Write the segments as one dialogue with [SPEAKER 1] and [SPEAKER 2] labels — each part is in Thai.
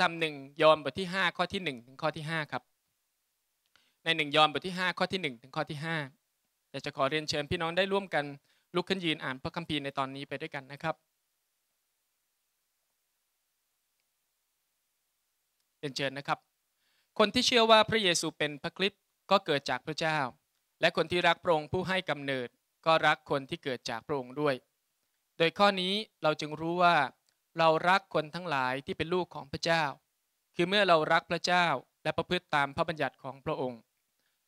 [SPEAKER 1] ธรรมหนึ่งยอห์นบทที่ 5 ข้อที่ 1 ถึงข้อที่5ครับ ในหนึ่งยอห์นบทที่5 ข้อที่ 1 ถึงข้อที่5อยากจะขอเรียนเชิญพี่น้องได้ร่วมกันลุกขึ้นยืนอ่านพระคัมภีร์ในตอนนี้ไปด้วยกันนะครับ เรียนเชิญนะครับ คนที่เชื่อว่าพระเยซูเป็นพระคริสต์ก็เกิดจากพระเจ้า และคนที่รักพระองค์ผู้ให้กำเนิดก็รักคนที่เกิดจากพระองค์ด้วย โดยข้อนี้เราจึงรู้ว่าเรารักคนทั้งหลายที่เป็นลูกของพระเจ้า คือเมื่อเรารักพระเจ้าและประพฤติตามพระบัญญัติของพระองค์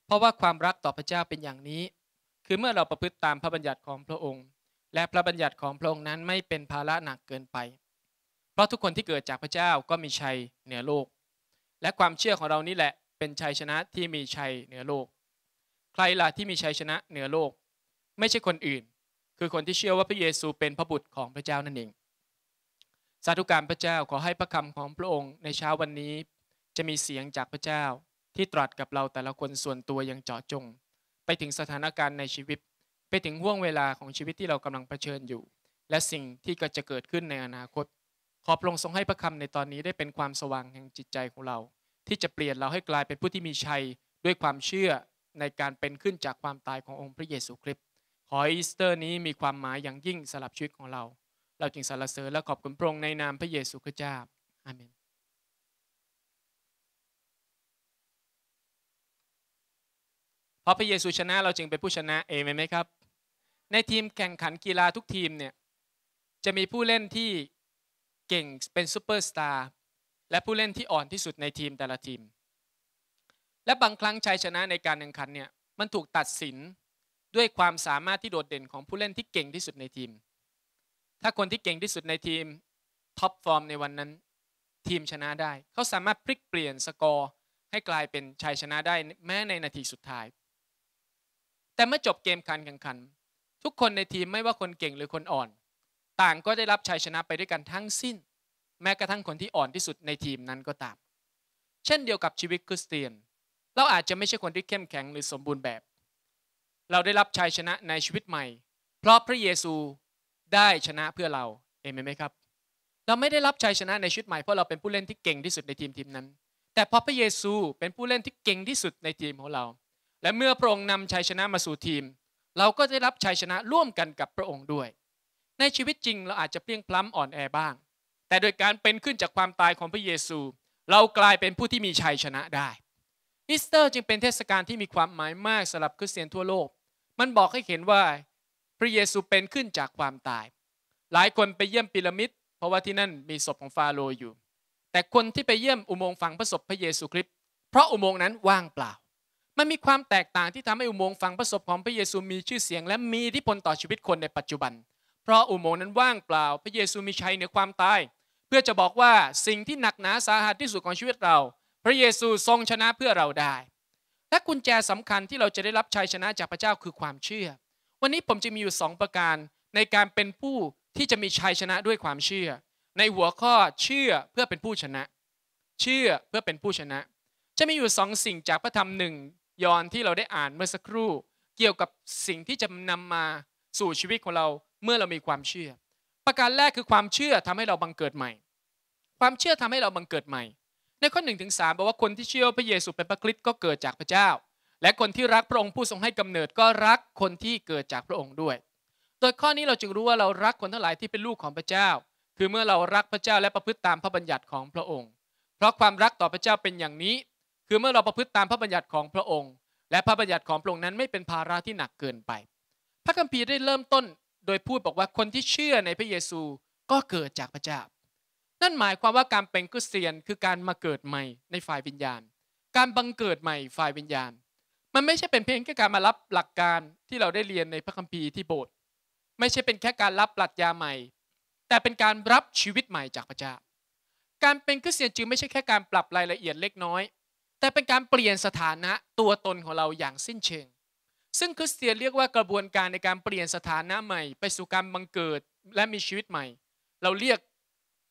[SPEAKER 1] เพราะว่าความรักต่อพระเจ้าเป็นอย่างนี้ คือเมื่อเราประพฤติตามพระบัญญัติของพระองค์ และพระบัญญัติของพระองค์นั้นไม่เป็นภาระหนักเกินไป เพราะทุกคนที่เกิดจากพระเจ้าก็มีชัยเหนือโลก และความเชื่อของเรานี่แหละ เป็นชัยชนะที่มีชัยเหนือโลก ใครล่ะที่มีชัยชนะเหนือโลก ไม่ใช่คนอื่น คือคนที่เชื่อว่าพระเยซูเป็นพระบุตรของพระเจ้านั่นเองสาธุการพระเจ้าขอให้พระคำของพระองค์ในเช้าวันนี้ จะมีเสียงจากพระเจ้าที่ตรัสกับเราแต่ละคนส่วนตัวอย่างเจาะจง ไปถึงสถานการณ์ในชีวิต ไปถึงห่วงเวลาของชีวิตที่เรากำลังเผชิญอยู่ และสิ่งที่ก็จะเกิดขึ้นในอนาคต ขอพระองค์ทรงให้พระคำในตอนนี้ได้เป็นความสว่างแห่งจิตใจของเรา ที่จะเปลี่ยนเราให้กลายเป็นผู้ที่มีชัยด้วยความเชื่อในการเป็นขึ้นจากความตายขององค์พระเยซูคริสต์ขออีสเตอร์นี้มีความหมายอย่างยิ่งสำหรับชีวิตของเราเราจึงสรรเสริญและขอบคุณพระองค์ในนามพระเยซูคริสต์เจ้าอาเมนเพราะพระเยซูชนะเราจึงเป็นผู้ชนะเองมไหมครับ ในทีมแข่งขันกีฬาทุกทีมเนี่ยจะมีผู้เล่นที่เก่งเป็นซูเปอร์สตาร์และผู้เล่นที่อ่อนที่สุดในทีมแต่ละทีม และบางครั้งชัยชนะในการแข่งขันเนี่ยมันถูกตัดสินด้วยความสามารถที่โดดเด่นของผู้เล่นที่เก่งที่สุดในทีมถ้าคนที่เก่งที่สุดในทีมท็อปฟอร์มในวันนั้นทีมชนะได้เขาสามารถพลิกเปลี่ยนสกอร์ให้กลายเป็นชัยชนะได้แม้ในนาทีสุดท้ายแต่เมื่อจบเกมการแข่งขัน ทุกคนในทีมไม่ว่าคนเก่งหรือคนอ่อน ต่างก็ได้รับชัยชนะไปด้วยกันทั้งสิ้น แม้กระทั่งคนที่อ่อนที่สุดในทีมนั้นก็ตาม เช่นเดียวกับชีวิตคริสเตียนเราอาจจะไม่ใช่คนที่เข้มแข็งหรือสมบูรณ์แบบ เราได้รับชัยชนะในชีวิตใหม่ เพราะพระเยซูได้ชนะเพื่อเรา เอเมนไหมครับ เราไม่ได้รับชัยชนะในชุดใหม่เพราะเราเป็นผู้เล่นที่เก่งที่สุดในทีมทีมนั้น แต่พอพระเยซูเป็นผู้เล่นที่เก่งที่สุดในทีมของเรา และเมื่อพระองค์นำชัยชนะมาสู่ทีม เราก็ได้รับชัยชนะร่วมกันกับพระองค์ด้วย ในชีวิตจริงเราอาจจะเปลี่ยงพล้ำอ่อนแอบ้าง แต่โดยการเป็นขึ้นจากความตายของพระเยซู เรากลายเป็นผู้ที่มีชัยชนะได้อีสเตอร์จึงเป็นเทศกาลที่มีความหมายมากสำหรับคริสเตียนทั่วโลกมันบอกให้เห็นว่าพระเยซูเป็นขึ้นจากความตาย หลายคนไปเยี่ยมพีระมิดเพราะว่าที่นั่นมีศพของฟาโรห์อยู่ แต่คนที่ไปเยี่ยมอุโมงค์ฝังพระศพพระเยซูคริสต์ เพราะอุโมงค์นั้นว่างเปล่า มันมีความแตกต่างที่ทำให้อุโมงค์ฝังพระศพของพระเยซูมีชื่อเสียงและมีอิทธิพลต่อชีวิตคนในปัจจุบัน เพราะอุโมงค์นั้นว่างเปล่า พระเยซูมีชัยเหนือความตายเพื่อจะบอกว่าสิ่งที่หนักหนาสาหัสที่สุดของชีวิตเรา พระเยซูทรงชนะเพื่อเราได้ และกุญแจสำคัญที่เราจะได้รับชัยชนะจากพระเจ้าคือความเชื่อวันนี้ผมจะมีอยู่ 2 ประการในการเป็นผู้ที่จะมีชัยชนะด้วยความเชื่อ ในหัวข้อเชื่อเพื่อเป็นผู้ชนะ เชื่อเพื่อเป็นผู้ชนะ จะมีอยู่2สิ่งจากพระธรรมหนึ่งยอนที่เราได้อ่านเมื่อสักครู่ เกี่ยวกับสิ่งที่จะนำมาสู่ชีวิตของเราเมื่อเรามีความเชื่อ ประการแรกคือความเชื่อทำให้เราบังเกิดใหม่ ความเชื่อทำให้เราบังเกิดใหม่ ในข้อหนึ่งถึงสบอกว่าคนที่เชื่อพระเยซูเป็นพระคริสต์ก็เกิดจากพระเจ้าและคนที่รักพระองค์ผู้ทรงให้กำเนิดก็รักคนที่เกิดจากพระองค์ด้วย โดยข้อนี้เราจึงรู้ว่าเรารักคนทั้งหลายที่เป็นลูกของพระเจ้า คือเมื่อเรารักพระเจ้าและประพฤติตามพระบัญญัติของพระองค์ เพราะความรักต่อพระเจ้าเป็นอย่างนี้ คือเมื่อเราประพฤติตามพระบัญญัติของพระองค์ และพระบัญญัติของพระองค์นั้นไม่เป็นภาระที่หนักเกินไป พระคัมภีร์ได้เริ่มต้น โดยพูดบอกว่าคนที่เชื่อในพระเยซูก็เกิดจากพระเจ้า นั่นหมายความว่าการเป็นคริสเตียนคือการมาเกิดใหม่ในฝ่ายวิญญาณ การบังเกิดใหม่ฝ่ายวิญญาณมันไม่ใช่เป็นเพียงแค่การมารับหลักการที่เราได้เรียนในพระคัมภีร์ที่โบสถ์ไม่ใช่เป็นแค่การรับปรัชญาใหม่ แต่เป็นการรับชีวิตใหม่จากพระเจ้า การเป็นคริสเตียนจึงไม่ใช่แค่การปรับรายละเอียดเล็กน้อย แต่เป็นการเปลี่ยนสถานะตัวตนของเราอย่างสิ้นเชิง ซึ่งคริสเตียนเรียกว่ากระบวนการในการเปลี่ยนสถานะใหม่ ไปสู่การบังเกิดและมีชีวิตใหม่ เราเรียก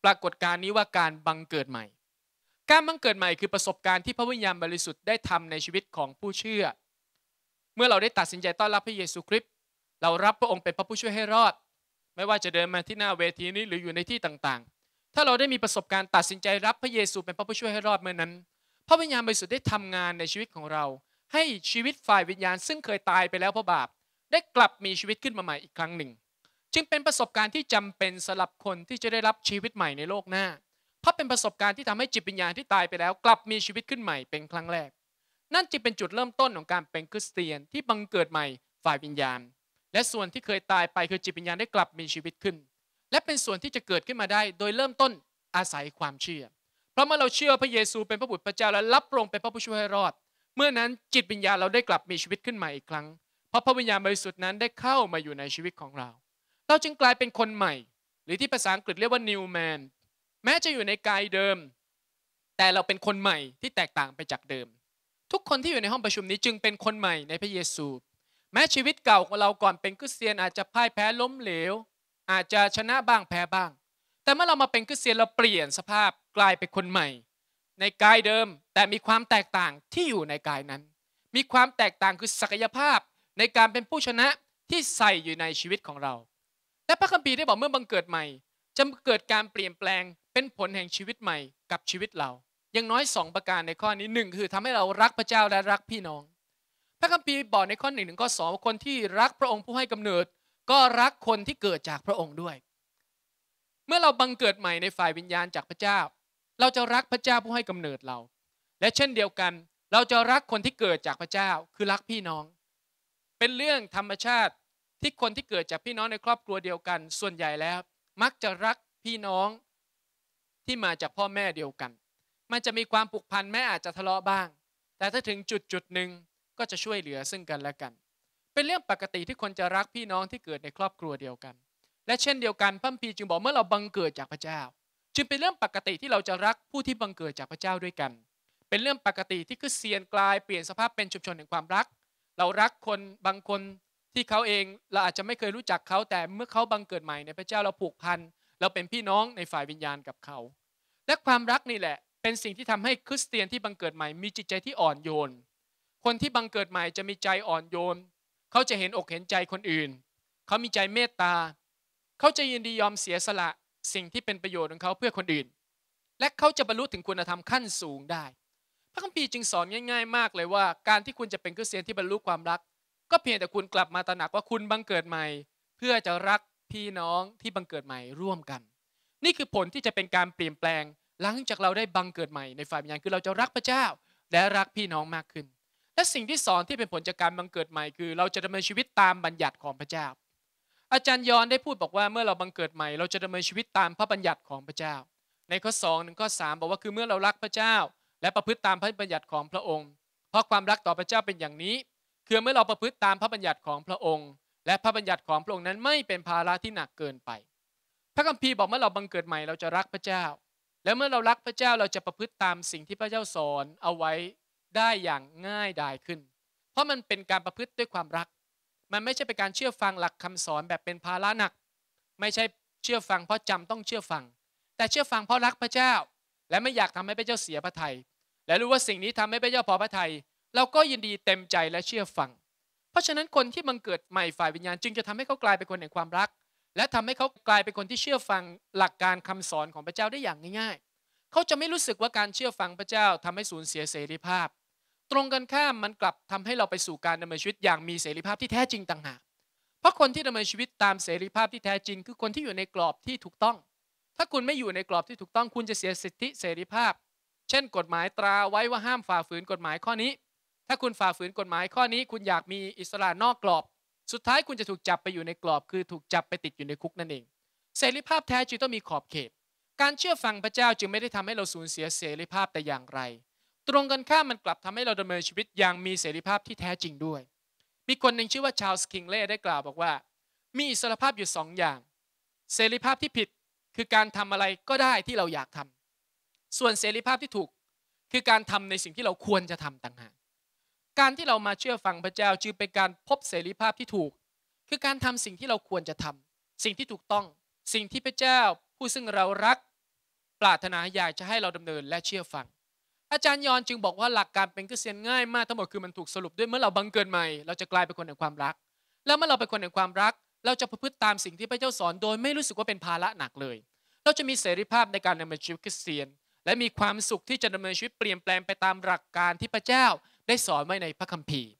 [SPEAKER 1] ปรากฏการณ์นี้ว่าการบังเกิดใหม่การบังเกิดใหม่คือประสบการณ์ที่พระวิญญาณบริสุทธิ์ได้ทำในชีวิตของผู้เชื่อ เมื่อเราได้ตัดสินใจต้อนรับพระเยซูคริสต์เรารับพระองค์เป็นพระผู้ช่วยให้รอด ไม่ว่าจะเดินมาที่หน้าเวทีนี้หรืออยู่ในที่ต่างๆ ถ้าเราได้มีประสบการณ์ตัดสินใจรับพระเยซูเป็นพระผู้ช่วยให้รอดเมื่อนั้น พระวิญญาณบริสุทธิ์ได้ทำงานในชีวิตของเรา ให้ชีวิตฝ่ายวิญญาณ ซึ่งเคยตายไปแล้วเพราะบาปได้กลับมีชีวิตขึ้นมาใหม่อีกครั้งหนึ่ง จึงเป็นประสบการณ์ที่จำเป็นสำหรับคนที่จะได้รับชีวิตใหม่ในโลกหน้าพราะเป็นประสบการณ์ที่ทำให้จิตวิญญาณที่ตายไปแล้วกลับมีชีวิตขึ้นใหม่เป็นครั้งแรก นั่นจึงเป็นจุดเริ่มต้นของการเป็นคริสเตียน ที่บังเกิดใหม่ฝ่ายวิญญาณ และส่วนที่เคยตายไปคือจิตวิญญาณได้กลับมีชีวิตขึ้น และเป็นส่วนที่จะเกิดขึ้นมาได้โดยเริ่มต้นอาศัยความเชื่อเพราะเมื่อเราเชื่อพระเยซูเป็นพระบุตรพระเจ้าและรับรองเป็นพระผู้ช่วยให้รอด เมื่อนั้นจิตวิญญาณเราได้กลับมีชีวิตขึ้นใหม่อีกครั้งเพราะพระวิญญาณบริสุทธิ์นั้นได้เข้ามาอยู่ในชีวิตของเรา เราจึงกลายเป็นคนใหม่หรือที่ภาษาอังกฤษเรียกว่า new man แม้จะอยู่ในกายเดิม แต่เราเป็นคนใหม่ที่แตกต่างไปจากเดิม ทุกคนที่อยู่ในห้องประชุมนี้จึงเป็นคนใหม่ในพระเยซู แม้ชีวิตเก่าของเราก่อนเป็นคริสเตียนอาจจะพ่ายแพ้ล้มเหลว อาจจะชนะบ้างแพ้บ้าง แต่เมื่อเรามาเป็นคริสเตียนเราเปลี่ยนสภาพกลายเป็นคนใหม่ ในกายเดิมแต่มีความแตกต่างที่อยู่ในกายนั้น มีความแตกต่างคือศักยภาพในการเป็นผู้ชนะที่ใส่อยู่ในชีวิตของเรา และพระคัมภีร์ได้บอกเมื่อบังเกิดใหม่จะเกิดการเปลี่ยนแปลงเป็นผลแห่งชีวิตใหม่กับชีวิตเราอย่างน้อยสองประการในข้อนี้หนึ่งคือทำให้เรารักพระเจ้าและรักพี่น้อง พระคัมภีร์บอกในข้อหนึ่งถึงข้อสองคนที่รักพระองค์ผู้ให้กำเนิด ก็รักคนที่เกิดจากพระองค์ด้วย เมื่อเราบังเกิดใหม่ในฝ่ายวิญญาณจากพระเจ้า เราจะรักพระเจ้าผู้ให้กำเนิดเรา และเช่นเดียวกัน เราจะรักคนที่เกิดจากพระเจ้าคือรักพี่น้อง เป็นเรื่องธรรมชาติที่คนที่เกิดจากพี่น้องในครอบครัวเดียวกัน ส่วนใหญ่แล้ว มักจะรักพี่น้องที่มาจากพ่อแม่เดียวกัน มันจะมีความผูกพันแม้อาจจะทะเลาะบ้าง แต่ถ้าถึงจุดจุดหนึ่งก็จะช่วยเหลือซึ่งกันและกัน เป็นเรื่องปกติที่คนจะรักพี่น้องที่เกิดในครอบครัวเดียวกัน และเช่นเดียวกันพระพีจึงบอกเมื่อเราบังเกิดจากพระเจ้า จึงเป็นเรื่องปกติที่เราจะรักผู้ที่บังเกิดจากพระเจ้าด้วยกัน เป็นเรื่องปกติที่คือเสียนกลายเปลี่ยนสภาพเป็นชุมชนแห่งความรัก เรารักคนบางคนที่เขาเองเราอาจจะไม่เคยรู้จักเขาแต่เมื่อเขาบังเกิดใหม่ในพระเจ้าเราผูกพันเราเป็นพี่น้องในฝ่ายวิญญาณกับเขาและความรักนี่แหละเป็นสิ่งที่ทำให้คริสเตียนที่บังเกิดใหม่ มีจิตใจที่อ่อนโยน คนที่บังเกิดใหม่จะมีใจอ่อนโยนเขาจะเห็นอกเห็นใจคนอื่น เขามีใจเมตตา เขาจะยินดียอมเสียสละสิ่งที่เป็นประโยชน์ของเขาเพื่อคนอื่น และเขาจะบรรลุถึงคุณธรรมขั้นสูงได้ พระคัมภีร์จึงสอนง่ายๆ มาก เลยว่าการที่คุณจะเป็นคริสเตียนที่บรรลุความรัก ก็เพียงแต่คุณกลับมาตระหนักว่าคุณบังเกิดใหม่ เพื่อจะรักพี่น้องที่บังเกิดใหม่ร่วมกันนี่คือผลที่จะเป็นการเปลี่ยนแปลง หลังจากเราได้บังเกิดใหม่ในฝ่ายวิญญาณคือเราจะรักพระเจ้า และรักพี่น้องมากขึ้น และสิ่งที่สอนที่เป็นผลจากการบังเกิดใหม่ คือเราจะดำเนินชีวิตตามบัญญัติของพระเจ้า อาจารย์ยอนได้พูดบอกว่า เมื่อเราบังเกิดใหม่เราจะดำเนินชีวิตตามพระบัญญัติของพระเจ้า ในข้อ2ถึงข้อ3บอกว่าคือเมื่อเรารักพระเจ้า และประพฤติตามพระบัญญัติของพระองค์ เพราะความรักต่อพระเจ้าเป็นอย่างนี้ คือเมื่อเราประพฤติตามพระบัญญัติของพระองค์ และพระบัญญัติของพระองค์นั้นไม่เป็นภาระที่หนักเกินไประคัมภีร์บอกเมื่อเราบังเกิดใหม่เราจะรักพระเจ้า และเมื่อเรารักพระเจ้าเราจะประพฤติตามสิ่งที่พระเจ้าสอนเอาไว้ได้อย่างง่ายดายขึ้น เพราะมันเป็นการประพฤติด้วยความรัก มันไม่ใช่เป็นการเชื่อฟังหลักคำสอนแบบเป็นภาระหนัก ไม่ใช่เชื่อฟังเพราะจำต้องเชื่อฟัง แต่เชื่อฟังเพราะรักพระเจ้า และไม่อยากทำให้พระเจ้าเสียพระทยัยและรู้ว่าสิ่งนี้ทำให้พระเจ้าพอพระทยัยเราก็ยินดีเต็มใจและเชื่อฟัง เพราะฉะนั้นคนที่บังเกิดใหม่ฝ่ายวิญญาณจึงจะทำให้เขากลายเป็นคนแห่งความรักและทำให้เขากลายเป็นคนที่เชื่อฟังหลักการคำสอนของพระเจ้าได้อย่างง่ายๆ เขาจะไม่รู้สึกว่าการเชื่อฟังพระเจ้าทำให้สูญเสียเสรีภาพ ตรงกันข้ามมันกลับทำให้เราไปสู่การดำเนินชีวิตอย่างมีเสรีภาพที่แท้จริงต่างหากเพราะคนที่ดำเนินชีวิตตามเสรีภาพที่แท้จริง คือคนที่อยู่ในกรอบที่ถูกต้อง ถ้าคุณไม่อยู่ในกรอบที่ถูกต้องคุณจะเสียสิทธิเสรีภาพ เช่น กฎหมายตราไว้ว่าห้ามฝ่าฝืนกฎหมายข้อนี้ ถ้าคุณฝ่าฝืนกฎหมายข้อนี้ คุณอยากมีอิสระนอกกรอบสุดท้ายคุณจะถูกจับไปอยู่ในกรอบคือถูกจับไปติดอยู่ในคุกนั่นเอง เสรีภาพแท้จึงต้องมีขอบเขต การเชื่อฟังพระเจ้าจึงไม่ได้ทำให้เราสูญเสียเสรีภาพแต่อย่างไร ตรงกันข้ามมันกลับทำให้เราดำเนินชีวิตอย่างมีเสรีภาพที่แท้จริงด้วย มีคนหนึ่งชื่อว่าชาลส์คิงเล่ได้กล่าวบอกว่า มีอิสรภาพอยู่สองอย่าง เสรีภาพที่ผิดคือการทำอะไรก็ได้ที่เราอยากทำส่วนเสรีภาพที่ถูก คือการทำในสิ่งที่เราควรจะทำต่างหากการที่เรามาเชื่อฟังพระเจ้าจึงเป็นการพบเสรีภาพที่ถูก คือการทำสิ่งที่เราควรจะทำ สิ่งที่ถูกต้องสิ่งที่พระเจ้าผู้ซึ่งเรารักปรารถนาอยากจะให้เราดำเนิน และเชื่อฟัง อาจารย์ยอนจึงบอกว่าหลักการเป็นคริสเตียนง่าย มากทั้งหมดคือมันถูกสรุปด้วยเมื่อเราบังเกิดใหม่เราจะกลายเป็นคนแห่งความรัก แล้วเมื่อเราเป็นคนแห่งความรัก เราจะประพฤติตามสิ่งที่พระเจ้าสอนโดย ไม่รู้สึกว่าเป็นภาระหนักเลย เราจะมีเสรีภาพในการดำเนินชีวิตคริสเตียน และมีความสุขที่จะดำเนินชีวิตเปลี่ยนแปลงไปตามหลักการที่พระเจ้าได้สอนไว้ในพระคัมภีร์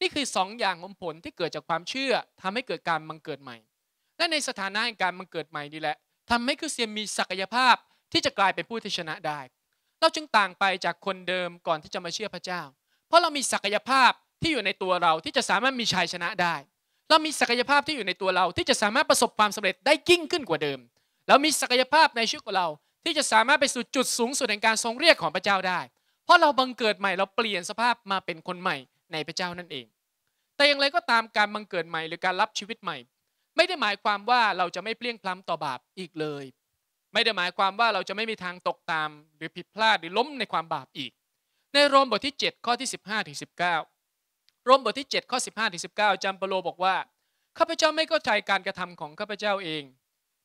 [SPEAKER 1] นี่คือสองอย่างของผลที่เกิดจากความเชื่อทำให้เกิดการบังเกิดใหม่ และในสถานะแห่งการบังเกิดใหม่นี่แหละทำให้คริสเตียนมีศักยภาพที่จะกลายเป็นผู้ที่ชนะได้ เราจึงต่างไปจากคนเดิมก่อนที่จะมาเชื่อพระเจ้า เพราะเรามีศักยภาพที่อยู่ในตัวเราที่จะสามารถมีชัยชนะได้ เรามีศักยภาพที่อยู่ในตัวเราที่จะสามารถประสบความสำเร็จได้ยิ่งขึ้นกว่าเดิม เรามีศักยภาพในชีวิตของเราที่จะสามารถไปสู่จุดสูงสุดแห่งการทรงเรียกของพระเจ้าได้เพราะเราบังเกิดใหม่เราเปลี่ยนสภาพมาเป็นคนใหม่ในพระเจ้านั่นเอง แต่อย่างไรก็ตามการบังเกิดใหม่หรือการรับชีวิตใหม่ ไม่ได้หมายความว่าเราจะไม่เปลี่ยงพล้ำต่อบาปอีกเลย ไม่ได้หมายความว่าเราจะไม่มีทางตกตาม หรือผิดพลาดหรือล้มในความบาปอีก ในโรมบทที่ 7 ข้อที่ 15ถึง19 โรมบทที่7ข้อ15ถึง19จำเปโลบอกว่าข้าพเจ้าไม่เข้าใจการกระทำของข้าพเจ้าเอง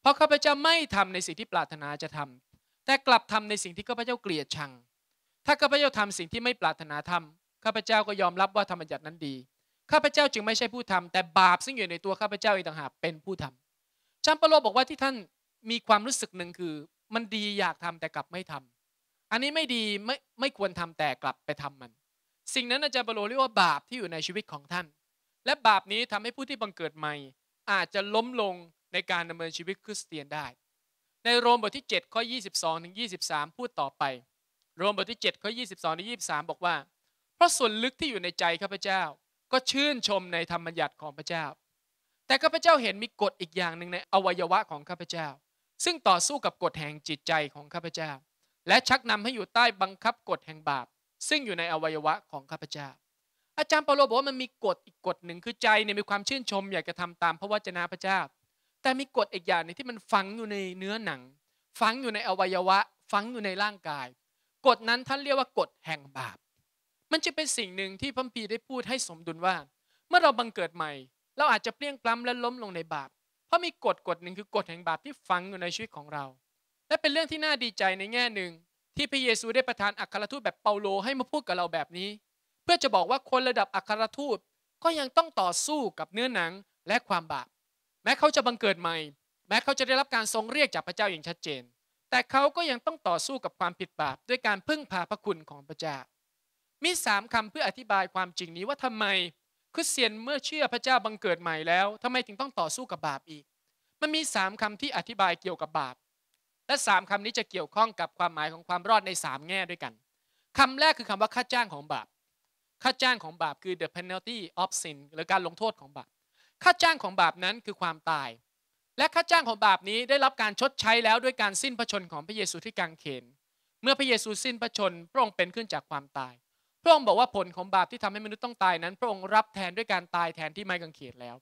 [SPEAKER 1] เพราะข้าพเจ้าไม่ทำในสิ่งที่ปรารถนาจะทำ แต่กลับทำในสิ่งที่ข้าพเจ้าเกลียดชังถ้าข้าพเจ้าทำสิ่งที่ไม่ปรารถนาทำข้าพเจ้าก็ยอมรับว่าธรรมบัญญัตินั้นดี ข้าพเจ้าจึงไม่ใช่ผู้ทำแต่บาปซึ่งอยู่ในตัวข้าพเจ้าเองต่างหากเป็นผู้ทำจัมเปโลบอกว่าที่ท่านมีความรู้สึกหนึ่งคือมันดีอยากทำแต่กลับไม่ทำอันนี้ไม่ดีไม่ไม่ควรทำแต่กลับไปทำมัน สิ่งนั้นอาจารย์เปโลเรียกว่าบาปที่อยู่ในชีวิตของท่าน และบาปนี้ทำให้ผู้ที่บังเกิดใหม่อาจจะล้มลงในการดำเนินชีวิตคริสเตียนได้ ในโรมบทที่7ข้อ22ถึง23 พูดต่อไปรรมบทที่7ข้อ22ถึง23 บอกว่า เพราะส่วนลึกที่อยู่ในใจข้าพเจ้า ก็ชื่นชมในธรรมบัญญัติของพระเจ้าแต่ข้าพเจ้าเห็นมีกฎอีกอย่างหนึ่งในอวัยวะของข้าพเจ้า ซึ่งต่อสู้กับกฎแห่งจิตใจของข้าพเจ้า และชักนำให้อยู่ใต้บังคับกฎแห่งบาป ซึ่งอยู่ในอวัยวะของข้าพเจ้า อาจารย์เปาโลบอกว่ามันมีกฎอีกกฎหนึ่งคือใจเนี่ยมีความชื่นชมอยากจะทำตามพระวจนะพระเจ้า แต่มีกฎอีกอย่างนึงที่มันฝังอยู่ในเนื้อหนังฝังอยู่ในอวัยวะฝังอยู่ในร่างกายกฎนั้นท่านเรียกว่ากฎแห่งบาป มันจะเป็นสิ่งหนึ่งที่พระพีได้พูดให้สมดุลว่า เมื่อเราบังเกิดใหม่ เราอาจจะเปลี่ยงปล้ำและล้มลงในบาปเพราะมีกฎกฎหนึ่งคือกฎแห่งบาปที่ฝังอยู่ในชีวิตของเราและเป็นเรื่องที่น่าดีใจในแง่หนึ่ง ที่พระเยซูได้ประทานอัครทูตแบบเปาโลให้มาพูดกับเราแบบนี้ เพื่อจะบอกว่าคนระดับอัครทูต ก็ยังต้องต่อสู้กับเนื้อหนังและความบาป แม้เขาจะบังเกิดใหม่ แม้เขาจะได้รับการทรงเรียกจากพระเจ้าอย่างชัดเจนแต่เขาก็ยังต้องต่อสู้กับความผิดบาป ด้วยการพึ่งพาพระคุณของพระเจ้า มีสามคำเพื่ออธิบายความจริงนี้ว่าทำไมคริสเตียนเมื่อเชื่อพระเจ้าบังเกิดใหม่แล้วทำไมถึงต้องต่อสู้กับบาปอีก มันมีสามคำที่อธิบายเกี่ยวกับบาป และสามคำนี้จะเกี่ยวข้องกับความหมายของความรอดในสามแง่ด้วยกันคำแรกคือคำว่าค่าจ้างของบาป ค่าจ้างของบาปคือ the penalty of sin หรือการลงโทษของบาปค่าจ้างของบาปนั้นคือความตายและค่าจ้างของบาปนี้ได้รับการชดใช้แล้วด้วยการสิ้นพระชนของพระเยซูที่กางเขน เมื่อพระเยซูสิ้นพระชนพระองค์เป็นขึ้นจากความตาย พระองค์บอกว่าผลของบาปที่ทำให้มนุษย์ต้องตายนั้นพระองค์รับแทนด้วยการตายแทนที่ไม้กางเขนแล้ว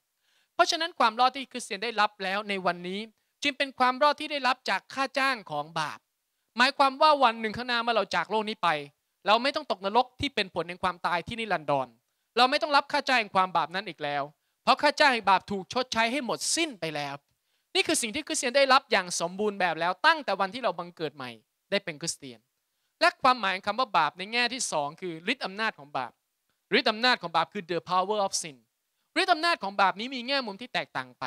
[SPEAKER 1] เพราะฉะนั้นความรอดที่คริสเตียนได้รับแล้วในวันนี้จึงเป็นความรอดที่ได้รับจากค่าจ้างของบาป หมายความว่าวันหนึ่งข้างหน้าเมื่อเราจากโลกนี้ไป เราไม่ต้องตกนรกที่เป็นผลแห่งความตายที่นิรันดรเราไม่ต้องรับค่าจ้างแห่งความบาปนั้นอีกแล้ว เพราะค่าจ้างแห่งบาปถูกชดใช้ให้หมดสิ้นไปแล้วนี่คือสิ่งที่คริสเตียนได้รับอย่างสมบูรณ์แบบแล้วตั้งแต่วันที่เราบังเกิดใหม่ได้เป็นคริสเตียนและความหมายคำว่าบาปในแง่ที่ 2 คือฤทธิอำนาจของบาปฤทธิอำนาจของบาปคือ the power of sin ฤทธิอำนาจของบาปนี้มีแง่มุมที่แตกต่างไป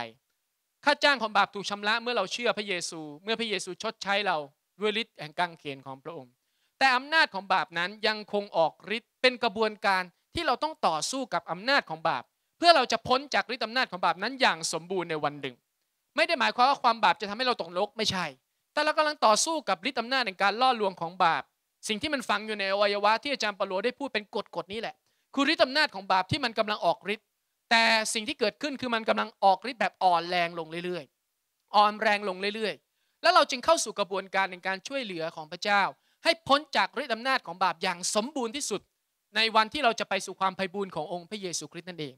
[SPEAKER 1] ค่าจ้างของบาปถูกชำระเมื่อเราเชื่อพระเยซู เมื่อพระเยซูชดใช้เราด้วยฤทธิ์แห่งกางเขนของพระองค์ แต่อำนาจของบาปนั้นยังคงออกฤทธิ์เป็นกระบวนการที่เราต้องต่อสู้กับอำนาจของบาป เพื่อเราจะพ้นจากฤทธิอำนาจของบาปนั้นอย่างสมบูรณ์ในวันหนึ่งไม่ได้หมายความว่าความบาปจะทำให้เราตกนรกไม่ใช่ แต่เรากำลังต่อสู้กับฤทธิ์อำนาจในการล่อลวงของบาป สิ่งที่มันฝังอยู่ในอวัยวะที่อาจารย์ปโลได้พูดเป็นกฎกฎนี้แหละ คือฤทธิ์อำนาจของบาปที่มันกำลังออกฤทธิ์ แต่สิ่งที่เกิดขึ้นคือมันกำลังออกฤทธิ์แบบอ่อนแรงลงเรื่อย ๆ อ่อนแรงลงเรื่อยๆ แล้วเราจึงเข้าสู่กระบวนการในการช่วยเหลือของพระเจ้า ให้พ้นจากฤทธิ์อำนาจของบาปอย่างสมบูรณ์ที่สุด ในวันที่เราจะไปสู่ความไพ่บูรณ์ขององค์พระเยซูคริสต์นั่นเอง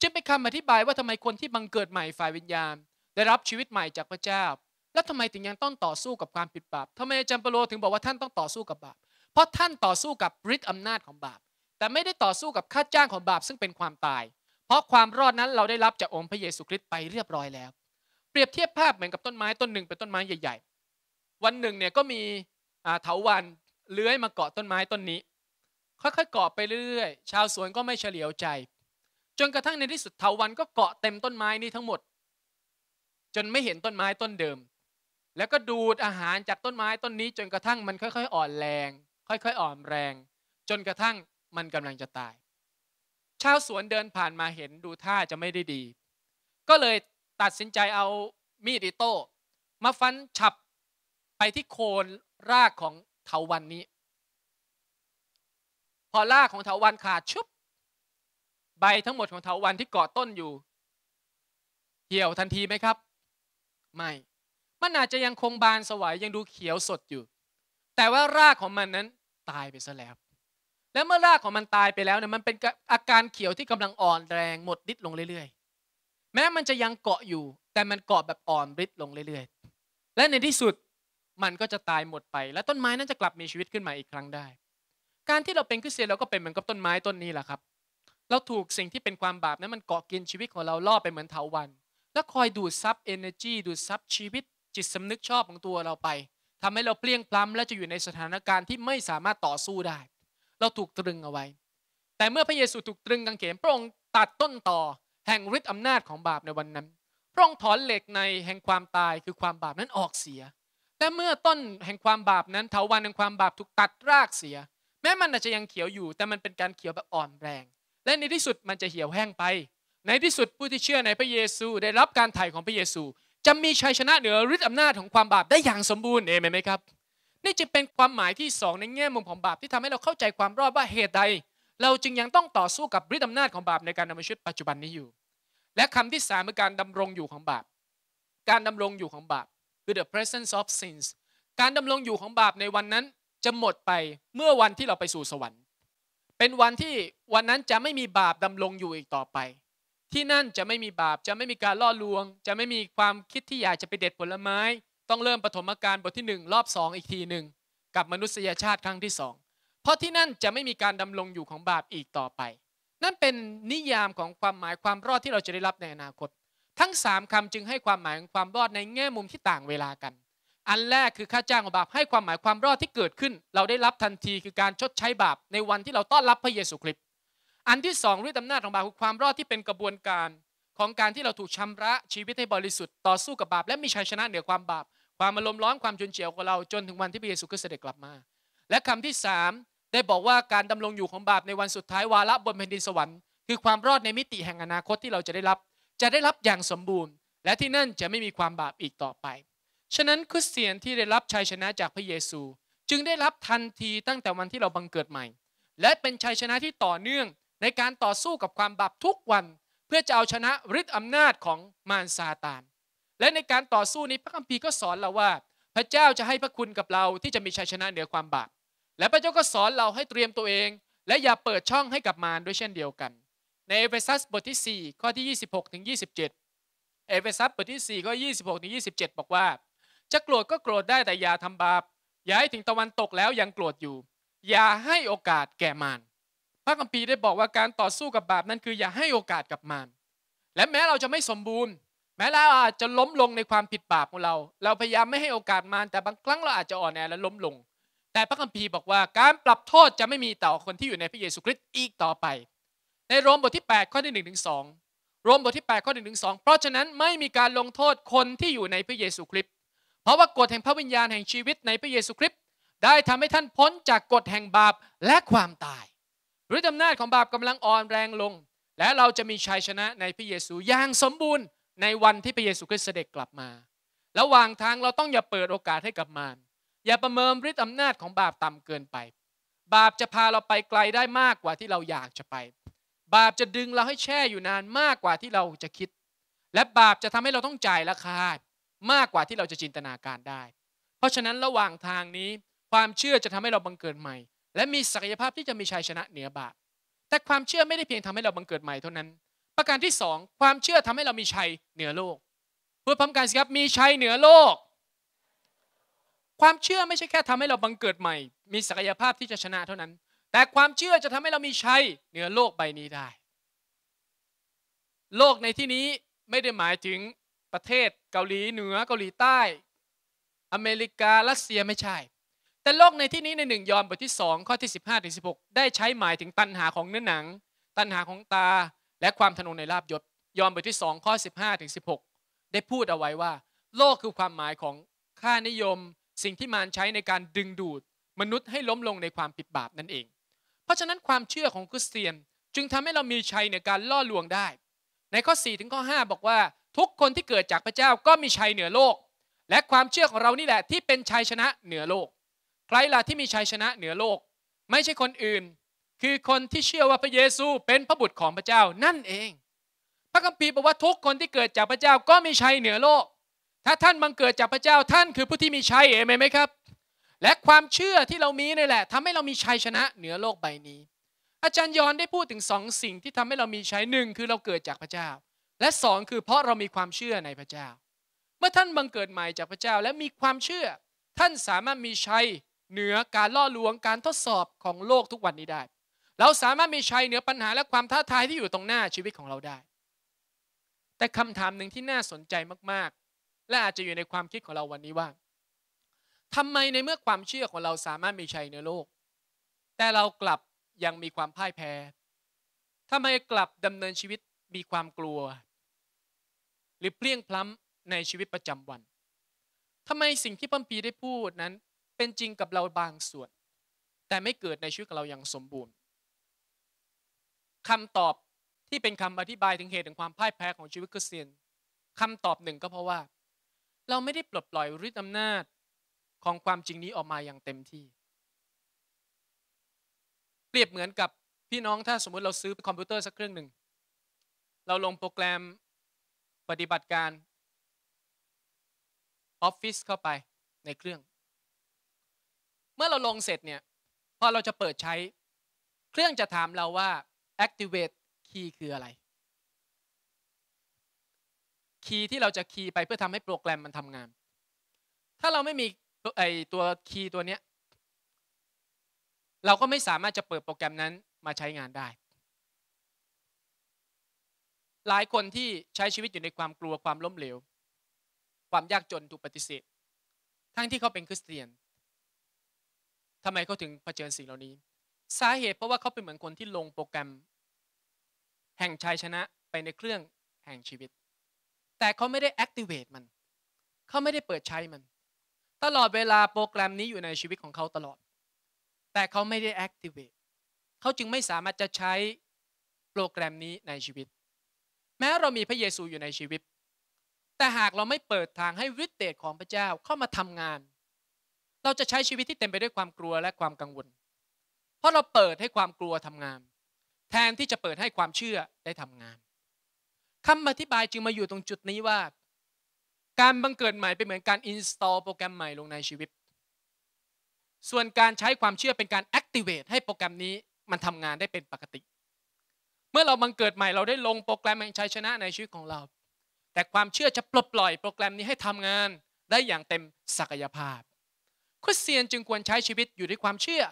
[SPEAKER 1] จึงเป็นคำอธิบายว่าทำไมคนที่บังเกิดใหม่ฝ่ายวิญญาณได้รับชีวิตใหม่จากพระเจ้า แล้วทำไมถึงยังต้องต่อสู้กับความผิดบาปทำไมอาจารย์เปโลถึงบอกว่าท่านต้องต่อสู้กับบาป เพราะท่านต่อสู้กับฤทธิ์อำนาจของบาป แต่ไม่ได้ต่อสู้กับค่าจ้างของบาปซึ่งเป็นความตาย เพราะความรอดนั้นเราได้รับจากองค์พระเยซูคริสต์ไปเรียบร้อยแล้ว เปรียบเทียบภาพเหมือนกับต้นไม้ต้นหนึ่งเป็นต้นไม้ใหญ่ ๆ วันหนึ่งเนี่ยก็มีเถาวันเลื้อยมาเกาะต้นไม้ต้นนี้ ค่อยๆเกาะไปเรื่อยๆชาวสวนก็ไม่เฉลียวใจ จนกระทั่งในที่สุดเถาวันก็เกาะเต็มต้นไม้นี้ทั้งหมดจนไม่เห็นต้นไม้ต้นเดิม แล้วก็ดูดอาหารจากต้นไม้ต้นนี้จนกระทั่งมันค่อยๆอ่อนแรง ค่อย ๆ อ่อนแรง จนกระทั่งมันกำลังจะตาย ชาวสวนเดินผ่านมาเห็นดูท่าจะไม่ได้ดี ก็เลยตัดสินใจเอามีดอิโต้มาฟันฉับไปที่โคนรากของเถาวันนี้ พอรากของเถาวันขาดชุบ ใบทั้งหมดของเถาวันที่เกาะต้นอยู่ เหี่ยวทันทีไหมครับไม่มันอาจจะยังคงบานสวยยังดูเขียวสดอยู่ แต่ว่ารากของมันนั้นตายไปซะแล้ว แล้วเมื่อรากของมันตายไปแล้วเนี่ยมันเป็นอาการเขียวที่กำลังอ่อนแรงหมดฤทธิ์ลงเรื่อยๆ แม้มันจะยังเกาะอยู่แต่มันเกาะแบบอ่อนฤทธิ์ลงเรื่อย ๆ และในที่สุดมันก็จะตายหมดไป และต้นไม้นั้นจะกลับมีชีวิตขึ้นมาอีกครั้งได้ การที่เราเป็นคริสเตียนเราก็เป็นเหมือนกับต้นไม้ต้นนี้แหละครับ เราถูกสิ่งที่เป็นความบาปนั้นมันเกาะกินชีวิตของเราล่อไปเหมือนเถาวันแล้วคอยดูดซับเอเนจีดูดซับชีวิต จิตสำนึกชอบของตัวเราไป ทำให้เราเปลี่ยงพล้ำและจะอยู่ในสถานการณ์ที่ไม่สามารถต่อสู้ได้ เราถูกตรึงเอาไว้ แต่เมื่อพระเยซูถูกตรึงกางเขนพระองค์ตัดต้นต่อแห่งฤทธิอำนาจของบาปในวันนั้น พระองค์ถอนเหล็กในแห่งความตายคือความบาปนั้นออกเสีย และเมื่อต้นแห่งความบาปนั้นเถาวันแห่งความบาปถูกตัดรากเสีย แม้มันอาจจะยังเขียวอยู่ แต่มันเป็นการเขียวแบบอ่อนแรง และในที่สุดมันจะเหี่ยวแห้งไปในที่สุดผู้ที่เชื่อในพระเยซูได้รับการไถ่ของพระเยซู จะมีชัยชนะเหนือฤทธิอำนาจของความบาปได้อย่างสมบูรณ์เองไหมครับ นี่จะเป็นความหมายที่สองในแง่มุมของบาปที่ทำให้เราเข้าใจความรอดว่าเหตุใดเราจึงยังต้องต่อสู้กับฤทธิอำนาจของบาปในการดำเนินชีวิตปัจจุบันนี้อยู่ และคำที่สามคือการดำรงอยู่ของบาปการดำรงอยู่ของบาปคือ the presence of sins การดำรงอยู่ของบาปในวันนั้นจะหมดไปเมื่อวันที่เราไปสู่สวรรค์เป็นวันที่วันนั้นจะไม่มีบาปดำรงอยู่อีกต่อไปที่นั่นจะไม่มีบาปจะไม่มีการล่อลวง จะไม่มีความคิดที่อยากจะไปเด็ดผลไม้ ต้องเริ่มปฐมกาลบทที่หนึ่งรอบสองอีกทีหนึ่งกับมนุษยชาติครั้งที่สองเพราะที่นั่นจะไม่มีการดำรงอยู่ของบาปอีกต่อไป นั่นเป็นนิยามของความหมายความรอดที่เราจะได้รับในอนาคตทั้งสามคำจึงให้ความหมายของความรอดในแง่มุมที่ต่างเวลากัน อันแรกคือค่าจ้างของบาปให้ความหมายความรอดที่เกิดขึ้น เราได้รับทันที คือการชดใช้บาปในวันที่เราต้อนรับพระเยซูคริสต์อันที่สองฤทธิอำนาจของบาปคือความรอดที่เป็นกระบวนการ ของการที่เราถูกชำระชีวิตให้บริสุทธิ์ต่อสู้กับบาป และมีชัยชนะเหนือความบาป ความอารมณ์ร้อนความจุนเจียวของเราจนถึงวันที่พระเยซูคริสต์เสด็จกลับมา และคำที่สามได้บอกว่าการดำรงอยู่ของบาปในวันสุดท้ายวาระบนแผ่นดินสวรรค์คือความรอดในมิติแห่งอนาคตที่เราจะได้รับ จะได้รับอย่างสมบูรณ์ และที่นั่นจะไม่มีความบาปอีกต่อไปฉะนั้นคริสเตียนที่ได้รับชัยชนะจากพระเยซู จึงได้รับทันทีตั้งแต่วันที่เราบังเกิดใหม่ และเป็นชัยชนะที่ต่อเนื่องในการต่อสู้กับความบาปทุกวัน เพื่อจะเอาชนะฤทธิ์อำนาจของมารซาตานและในการต่อสู้นี้ พระคัมภีร์ก็สอนเราว่า พระเจ้าจะให้พระคุณกับเราที่จะมีชัยชนะเหนือความบาปและพระเจ้าก็สอนเราให้เตรียมตัวเอง และอย่าเปิดช่องให้กับมารด้วยเช่นเดียวกัน ในเอเฟซัสบทที่4ข้อที่ 26 ถึง 27เอเฟซัสบทที่4ข้อ26ถึง27 บอกว่าจะโกรธก็โกรธได้แต่อย่าทำบาปอย่าให้ถึงตะวันตกแล้วยังโกรธอยู่ อย่าให้โอกาสแก่มารพระคัมภีร์ได้บอกว่าการต่อสู้กับบาปนั้น คืออย่าให้โอกาสกับมารและแม้เราจะไม่สมบูรณ์ แม้เราอาจจะล้มลงในความผิดบาปของเรา เราพยายามไม่ให้โอกาสมารแต่บางครั้งเราอาจจะอ่อนแอและล้มลง แต่พระคัมภีร์บอกว่าการปรับโทษจะไม่มีต่อคนที่อยู่ในพระเยซูคริสต์อีกต่อไป ใน โรมบทที่ 8 ข้อที่1ถึง2โรมบทที่ 8 ข้อ1ถึง2เพราะฉะนั้นไม่มีการลงโทษคนที่อยู่ในพระเยซูคริสต์ เพราะว่ากฎแห่งพระวิญญาณแห่งชีวิตในพระเยซูคริสต์ได้ทำให้ท่านพ้นจากกฎแห่งบาปและความตายฤทธิอำนาจของบาปกำลังอ่อนแรงลง และเราจะมีชัยชนะในพระเยซูอย่างสมบูรณ์ในวันที่พระเยซูคริสต์เสด็จกลับมาระหว่างทางเราต้องอย่าเปิดโอกาสให้กับมารอย่าประเมินฤทธิอำนาจของบาปต่ำเกินไป บาปจะพาเราไปไกลได้มากกว่าที่เราอยากจะไป บาปจะดึงเราให้แช่อยู่นานมากกว่าที่เราจะคิด และบาปจะทำให้เราต้องจ่ายราคามากกว่าที่เราจะจินตนาการได้ เพราะฉะนั้นระหว่างทางนี้ความเชื่อจะทำให้เราบังเกิดใหม่และมีศักยภาพที่จะมีชัยชนะเหนือบาปแต่ความเชื่อไม่ได้เพียงทำให้เราบังเกิดใหม่เท่านั้น ประการที่สอง ความเชื่อทำให้เรามีชัยเหนือโลกพพร้อมกันสิครับ มีชัยเหนือโลก ความเชื่อไม่ใช่แค่ทำให้เราบังเกิดใหม่ มีศักยภาพที่จะชนะเท่านั้น แต่ความเชื่อจะทำให้เรามีชัยเหนือโลกใบนี้ได้ โลกในที่นี้ไม่ได้หมายถึงประเทศเกาหลีเหนือ เกาหลีใต้ อเมริกา รัสเซียไม่ใช่แต่โลกในที่นี้ในหนึ่งยอห์นบทที่สองข้อที่สิบห้าถึงสิบหกได้ใช้หมายถึงตันหาของเนื้อหนัง ตันหาของตา และความทนงในลาบยศยอห์นบทที่สองข้อสิบห้าถึงสิบหกได้พูดเอาไว้ว่า โลกคือความหมายของค่านิยมสิ่งที่มารใช้ในการดึงดูด มนุษย์ให้ล้มลงในความผิดบาปนั่นเอง เพราะฉะนั้นความเชื่อของคริสเตียนจึงทำให้เรามีชัยในการล่อลวงได้ ในข้อ4ถึงข้อ5 บอกว่า ทุกคนที่เกิดจากพระเจ้าก็มีชัยเหนือโลก และความเชื่อของเรานี่แหละที่เป็นชัยชนะเหนือโลกใครล่ะที่มีชัยชนะเหนือโลก ไม่ใช่คนอื่นคือคนที่เชื่อว่าพระเยซู เป็นพระบุตรของพระเจ้านั่นเอง พระคัมภีร์บอกว่า ทุกคนที่เกิดจากพระเจ้าก็มีชัยเหนือโลก ถ้าท่านบังเกิดจากพระเจ้าท่านคือผู้ที่มีชัยเอเมนไหมครับ และความเชื่อที่เรามีนี่แหละ ทำให้เรามีชัยชนะเหนือโลกใบนี้ อาจารย์ยอนได้พูดถึงสองสิ่งที่ทำให้เรามีชัยหนึ่งคือเราเกิดจากพระเจ้า และสองคือเพราะเรามีความเชื่อในพระเจ้า เมื่อท่านบังเกิดใหม่จากพระเจ้าและมีความเชื่อ ท่านสามารถมีชัยเหนือการล่อลวงการทดสอบของโลกทุกวันนี้ได้ เราสามารถมีชัยเหนือปัญหาและความท้าทายที่อยู่ตรงหน้าชีวิตของเราได้ แต่คำถามหนึ่งที่น่าสนใจมาก ๆ และอาจจะอยู่ในความคิดของเราวันนี้ว่า ทำไมในเมื่อความเชื่อของเราสามารถมีชัยเหนือโลก แต่เรากลับยังมีความพ่ายแพ้ทำไมกลับดำเนินชีวิตมีความกลัว หรือเพลี้ยงพล้ำในชีวิตประจำวันทำไมสิ่งที่พัมพีได้พูดนั้นเป็นจริงกับเราบางส่วน แต่ไม่เกิดในชีวิตเราอย่างสมบูรณ์คำตอบที่เป็นคำอธิบายถึงเหตุแห่งความพ่ายแพ้ของชีวิตคริสเตียนคำตอบหนึ่งก็เพราะว่า เราไม่ได้ปลดปล่อยฤทธิอำนาจของความจริงนี้ออกมาอย่างเต็มที่ เปรียบเหมือนกับพี่น้องถ้าสมมุติเราซื้อคอมพิวเตอร์สักเครื่องหนึ่งเราลงโปรแกรมปฏิบัติการออฟฟิศเข้าไปในเครื่องเมื่อเราลงเสร็จเนี่ย พอเราจะเปิดใช้เครื่องจะถามเราว่า activate key คืออะไร คีย์ที่เราจะคีย์ไปเพื่อทำให้โปรแกรมมันทำงาน ถ้าเราไม่มีไอตัวคีย์ตัวเนี้ย เราก็ไม่สามารถจะเปิดโปรแกรมนั้นมาใช้งานได้ หลายคนที่ใช้ชีวิตอยู่ในความกลัวความล้มเหลว ความยากจนถูกปฏิเสธทั้งที่เขาเป็นคริสเตียนทำไมเขาถึงเผชิญสิ่งเหล่านี้ สาเหตุเพราะว่าเขาเป็นเหมือนคนที่ลงโปรแกรม แห่งชัยชนะไปในเครื่องแห่งชีวิต แต่เขาไม่ได้ activate มันเขาไม่ได้เปิดใช้มัน ตลอดเวลาโปรแกรมนี้อยู่ในชีวิตของเขาตลอดแต่เขาไม่ได้ activate เขาจึงไม่สามารถจะใช้โปรแกรมนี้ในชีวิต แม้เรามีพระเยซูอยู่ในชีวิต แต่หากเราไม่เปิดทางให้ฤทธิ์เดชของพระเจ้าเข้ามาทำงานเราจะใช้ชีวิตที่เต็มไปด้วยความกลัวและความกังวล เพราะเราเปิดให้ความกลัวทำงาน แทนที่จะเปิดให้ความเชื่อได้ทำงาน คำอธิบายจึงมาอยู่ตรงจุดนี้ว่า การบังเกิดใหม่เป็นเหมือนการอินสตอลโปรแกรมใหม่ลงในชีวิต ส่วนการใช้ความเชื่อเป็นการแอคทีเวตให้โปรแกรมนี้มันทำงานได้เป็นปกติ เมื่อเราบังเกิดใหม่เราได้ลงโปรแกรมแห่งชัยชนะในชีวิตของเรา แต่ความเชื่อจะปลดปล่อยโปรแกรมนี้ให้ทำงาน ได้อย่างเต็มศักยภาพคริสเตียนจึงควรใช้ชีวิตอยู่ด้วยความเชื่อ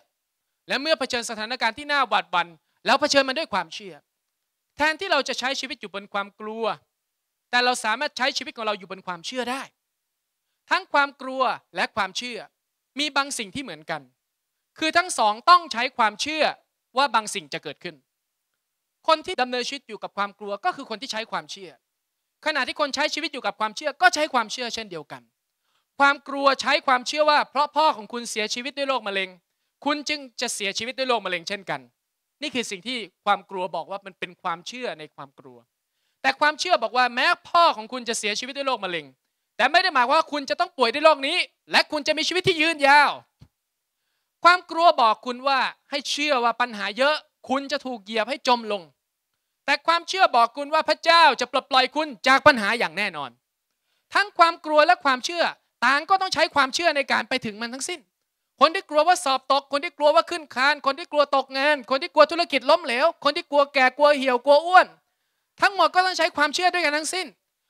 [SPEAKER 1] และเมื่อเผชิญสถานการณ์ที่น่าหวาดหวั่นแล้วเผชิญมันด้วยความเชื่อ แทนที่เราจะใช้ชีวิตอยู่บนความกลัว แต่เราสามารถใช้ชีวิตของเราอยู่บนความเชื่อได้ ทั้งความกลัวและความเชื่อ มีบางสิ่งที่เหมือนกัน คือทั้งสองต้องใช้ความเชื่อว่าบางสิ่งจะเกิดขึ้น คนที่ดำเนินชีวิตอยู่กับความกลัวก็คือคนที่ใช้ความเชื่อ ขณะที่คนใช้ชีวิตอยู่กับความเชื่อก็ใช้ความเชื่อเช่นเดียวกันความกลัวใช้ความเชื่อว่าเพราะพ่อของคุณเสียชีวิตด้วยโรคมะเร็ง คุณจึงจะเสียชีวิตด้วยโรคมะเร็ง เช่นกันนี่คือสิ่งที่ความกลัวบอกว่ามันเป็นความเชื่อในความกลัว แต่ความเชื่อบอกว่าแม้พ่อของคุณจะเสียชีวิตด้วยโรคมะเร็งแต่ไม่ได้หมายว่าคุณจะต้องป่วยด้วยโรคนี้ และคุณจะมีชีวิตที่ยืนยาว ความกลัวบอกคุณว่าให้เชื่อว่าปัญหาเยอะ คุณจะถูกเหยียบให้จมลง แต่ความเชื่อบอกคุณว่าพระเจ้าจะปลดปล่อยคุณจากปัญหาอย่างแน่นอน ทั้งความกลัวและความเชื่อต่างก็ต้องใช้ความเชื่อในการไปถึงมันทั้งสิ้น คนที่กลัวว่าสอบตก คนที่กลัวว่าขึ้นคาน คนที่กลัวตกงาน คนที่กลัวธุรกิจล้มเหลว คนที่กลัวแก่ กลัวเหี่ยว กลัวอ้วน ทั้งหมดก็ต้องใช้ความเชื่อด้วยกันทั้งสิ้น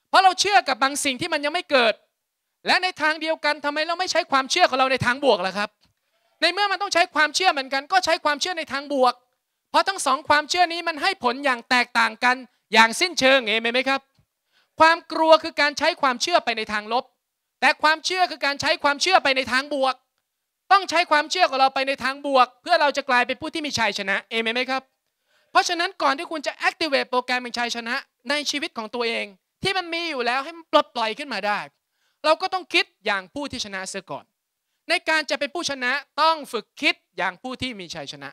[SPEAKER 1] เพราะเราเชื่อกับบางสิ่งที่มันยังไม่เกิด และในทางเดียวกันทำไมเราไม่ใช้ความเชื่อของเราในทางบวกล่ะครับ ในเมื่อมันต้องใช้ความเชื่อเหมือนกันก็ใช้ความเชื่อในทางบวก เพราะทั้งสองความเชื่อนี้มันให้ผลอย่างแตกต่างกันอย่างสิ้นเชิงเองไหมครับ ความกลัวคือการใช้ความเชื่อไปในทางลบแต่ความเชื่อคือการใช้ความเชื่อไปในทางบวก ต้องใช้ความเชื่อของเราไปในทางบวก เพื่อเราจะกลายเป็นผู้ที่มีชัยชนะ เอเมนไหมครับ เพราะฉะนั้นก่อนที่คุณจะ activate โปรแกรมเป็นชัยชนะในชีวิตของตัวเอง ที่มันมีอยู่แล้วให้มันปลดปล่อยขึ้นมาได้ เราก็ต้องคิดอย่างผู้ที่ชนะเสียก่อน ในการจะเป็นผู้ชนะต้องฝึกคิดอย่างผู้ที่มีชัยชนะ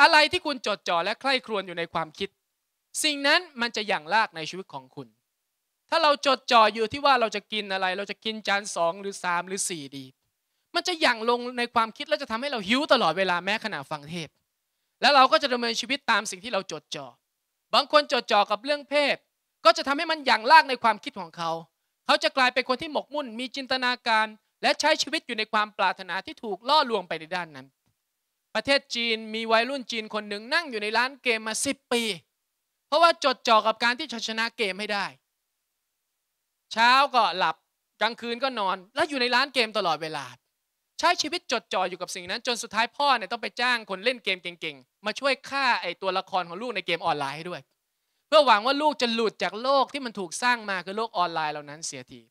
[SPEAKER 1] อะไรที่คุณจดจ่อและใคร่ครวญอยู่ในความคิด สิ่งนั้นมันจะอย่างลากในชีวิตของคุณถ้าเราจดจ่ออยู่ที่ว่าเราจะกินอะไรเราจะกินจานสองหรือสามหรือสี่ดี มันจะยั่งลงในความคิดและจะทำให้เราหิวตลอดเวลาแม้ขณะฟังเทศแล้วเราก็จะดำเนินชีวิตตามสิ่งที่เราจดจ่อบางคนจดจ่อกับเรื่องเพศ ก็จะทำให้มันหยั่งลากในความคิดของเขา เขาจะกลายเป็นคนที่หมกมุ่นมีจินตนาการ และใช้ชีวิตอยู่ในความปรารถนาที่ถูกล่อลวงไปในด้านนั้น ประเทศจีนมีวัยรุ่นจีนคนหนึ่งนั่งอยู่ในร้านเกมมาสิปี เพราะว่าจดจ่อกับการที่ชนะเกมให้ได้เช้าก็หลับกลางคืนก็นอน แล้วอยู่ในร้านเกมตลอดเวลา ใช้ชีวิตจดจ่ออยู่กับสิ่งนั้น จนสุดท้ายพ่อเนี่ยต้องไปจ้างคนเล่นเกมเก่งๆ มาช่วยฆ่าไอตัวละครของลูกในเกมออนไลน์ให้ด้วย เพื่อหวังว่าลูกจะหลุดจากโลกที่มันถูกสร้างมา คือโลกออนไลน์เหล่านั้นเสียที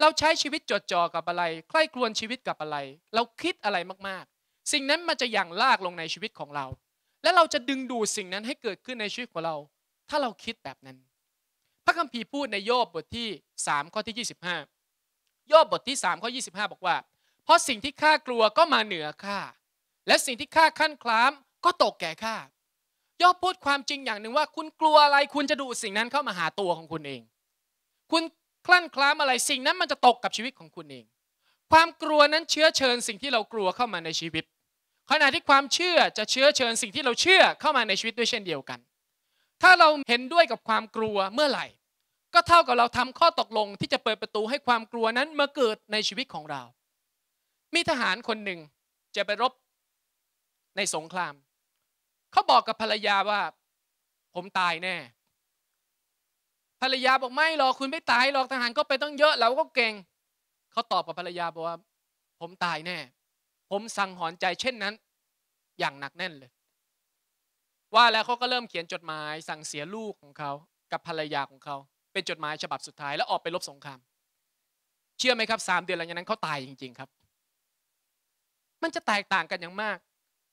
[SPEAKER 1] เราใช้ชีวิตจดจ่อกับอะไร ใคร่ครวญชีวิตกับอะไร เราคิดอะไรมากๆ สิ่งนั้นมันจะอย่างลากลงในชีวิตของเรา และเราจะดึงดูดสิ่งนั้นให้เกิดขึ้นในชีวิตของเรา ถ้าเราคิดแบบนั้นพระคัมภีร์พูดในโยบบทที่ 3 ข้อที่ 25โยบบทที่3ข้อ25 บอกว่า เพราะสิ่งที่ข้ากลัวก็มาเหนือข้าและสิ่งที่ข้าขั้นคล้ามก็ตกแก่ข้า โยบพูดความจริงอย่างหนึ่งว่า คุณกลัวอะไรคุณจะดูสิ่งนั้นเข้ามาหาตัวของคุณเอง คุณคลั่นคล้ามอะไรสิ่งนั้นมันจะตกกับชีวิตของคุณเอง ความกลัวนั้นเชื้อเชิญสิ่งที่เรากลัวเข้ามาในชีวิตขณะที่ความเชื่อจะเชื้อเชิญสิ่งที่เราเชื่อเข้ามาในชีวิตด้วยเช่นเดียวกัน ถ้าเราเห็นด้วยกับความกลัวเมื่อไหรก็เท่ากับเราทำข้อตกลงที่จะเปิดประตูให้ความกลัวนั้นมาเกิดในชีวิตของเรา มีทหารคนหนึ่งจะไปรบในสงคราม เขาบอกกับภรรยาว่า ผมตายแน่ ภรรยาบอกไม่หรอกคุณไม่ตายหรอกทหารก็ไปต้องเยอะเราก็เก่ง เขาตอบกับภรรยาบอกว่า ผมตายแน่ ผมสั่งหอนใจเช่นนั้น อย่างหนักแน่นเลย ว่าแล้วเขาก็เริ่มเขียนจดหมายสั่งเสียลูกของเขา กับภรรยาของเขาเป็นจดหมายฉบับสุดท้าย แล้วออกไปลบสงครามเชื่อไหมครับสามเดือนหลังจากนั้นเขาตายจริงๆครับ มันจะแตกต่างกันอย่างมาก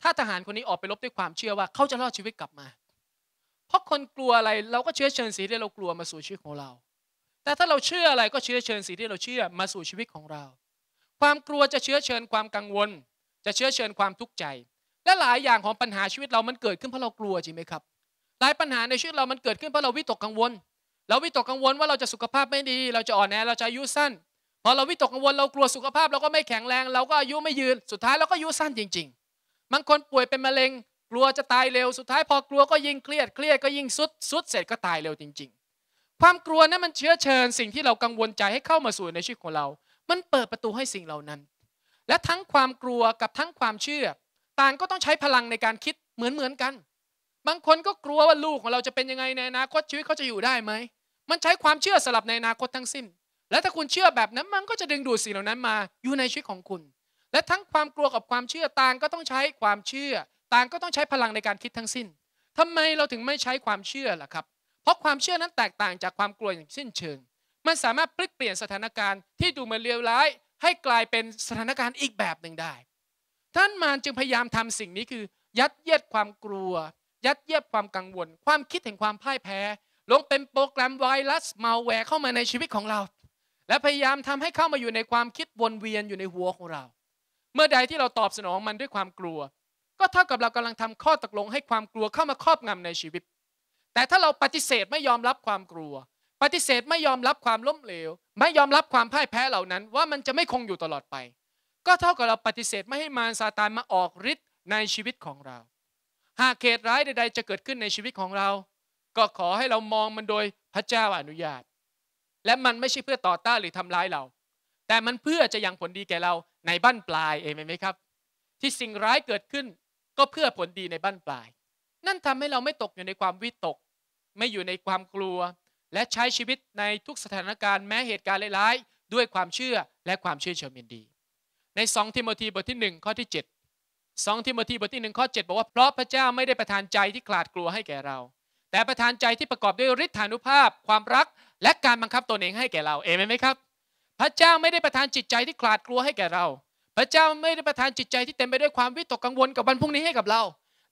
[SPEAKER 1] ถ้าทหารคนนี้ออกไปลบด้วยความเชื่อว่าเขาจะรอดชีวิตกลับมา เพราะคนกลัวอะไรเราก็เชื้อเชิญสีที่เรากลัวมาสู่ชีวิตของเรา แต่ถ้าเราเชื่ออะไรก็เชื้อเชิญสีที่เราเชื่อมาสู่ชีวิตของเรา ความกลัวจะเชื้อเชิญความกังวล จะเชื้อเชิญความทุกข์ใจ และหลายอย่างของปัญหาชีวิตเรามันเกิดขึ้นเพราะเรากลัวจริงไหมครับ หลายปัญหาในชีวิตเรามันเกิดขึ้นเพราะเราวิตกกังวลเราวิตกกังวลว่าเราจะสุขภาพไม่ดี เราจะอ่อนแอเราจะอายุสั้นพอเราวิตกกังวลเรากลัวสุขภาพ เราก็ไม่แข็งแรงเราก็อายุไม่ยืน สุดท้ายเราก็อายุสั้นจริง ๆ บางคนป่วยเป็นมะเร็ง กลัวจะตายเร็วสุดท้ายพอกลัวก็ยิ่งเครียดเครียดก็ยิ่งสุดสุดเสร็จก็ตายเร็วจริง ๆ ความกลัวนั้นมันเชื้อเชิญ สิ่งที่เรากังวลใจให้เข้ามาสู่ในชีวิตของเรา มันเปิดประตูให้สิ่งเหล่านั้น และทั้งความกลัวกับทั้งความเชื่อ ต่างก็ต้องใช้พลังในการคิดเหมือนๆกัน บางคนก็กลัวว่าลูกของเราจะเป็นยังไงในอนาคตชีวิตเขาจะอยู่ได้ไหมมันใช้ความเชื่อสลับในอนาคตทั้งสิ้น และถ้าคุณเชื่อแบบนั้น มันก็จะดึงดูดสิ่งเหล่านั้นมา อยู่ในชีวิตของคุณ และทั้งความกลัวกับความเชื่อต่างก็ต้องใช้ความเชื่อ ต่างก็ต้องใช้พลังในการคิดทั้งสิ้น ทำไมเราถึงไม่ใช้ความเชื่อล่ะครับ เพราะความเชื่อนั้นแตกต่างจากความกลัวอย่างสิ้นเชิง มันสามารถพลิกเปลี่ยนสถานการณ์ที่ดูเหมือนเลวร้าย ให้กลายเป็นสถานการณ์อีกแบบหนึ่งได้ ท่านมารจึงพยายามทำสิ่งนี้คือ ยัดเยียดความกลัว ยัดเยียดความกังวล ความคิดแห่งความพ่ายแพ้ลงเป็นโปรแกรมไวรัสมาแวร์เข้ามาในชีวิตของเรา และพยายามทำให้เข้ามาอยู่ในความคิดวนเวียนอยู่ในหัวของเรา เมื่อใดที่เราตอบสนองมันด้วยความกลัว ก็เท่ากับเรากำลังทำข้อตกลงให้ความกลัวเข้ามาครอบงำในชีวิต แต่ถ้าเราปฏิเสธไม่ยอมรับความกลัว ปฏิเสธไม่ยอมรับความล้มเหลว ไม่ยอมรับความพ่ายแพ้เหล่านั้น ว่ามันจะไม่คงอยู่ตลอดไป ก็เท่ากับเราปฏิเสธไม่ให้มารซาตานมาออกฤทธิ์ในชีวิตของเราหากเหตุร้ายใดๆจะเกิดขึ้นในชีวิตของเราก็ขอให้เรามองมันโดยพระเจ้าอนุญาต และมันไม่ใช่เพื่อต่อต้านหรือทำร้ายเรา แต่มันเพื่อจะยังผลดีแก่เราในบ้านปลายเองไหมครับ ที่สิ่งร้ายเกิดขึ้นก็เพื่อผลดีในบ้านปลาย นั่นทำให้เราไม่ตกอยู่ในความวิตก ไม่อยู่ในความกลัว และใช้ชีวิตในทุกสถานการณ์แม้เหตุการณ์ร้ายๆด้วยความเชื่อและความเชื่อเชิงยินดี ใน2ทิโมธีบทที่ 1 ข้อที่ 7 2ทิโมธีบทที่1ข้อ7 บอกว่าเพราะพระเจ้าไม่ได้ประทานใจที่กลาดกลัวให้แก่เราแต่ประทานใจที่ประกอบด้วยฤทธานุภาพ ความรัก และการบังคับตนเองให้แก่เราเอเมนไหมครับ พระเจ้าไม่ได้ประทานจิตใจที่ขลาดกลัวให้แก่เรา พระเจ้าไม่ได้ประทานจิตใจ ที่เต็มไปด้วยความวิตกกังวลกับวันพรุ่งนี้ให้กับเรา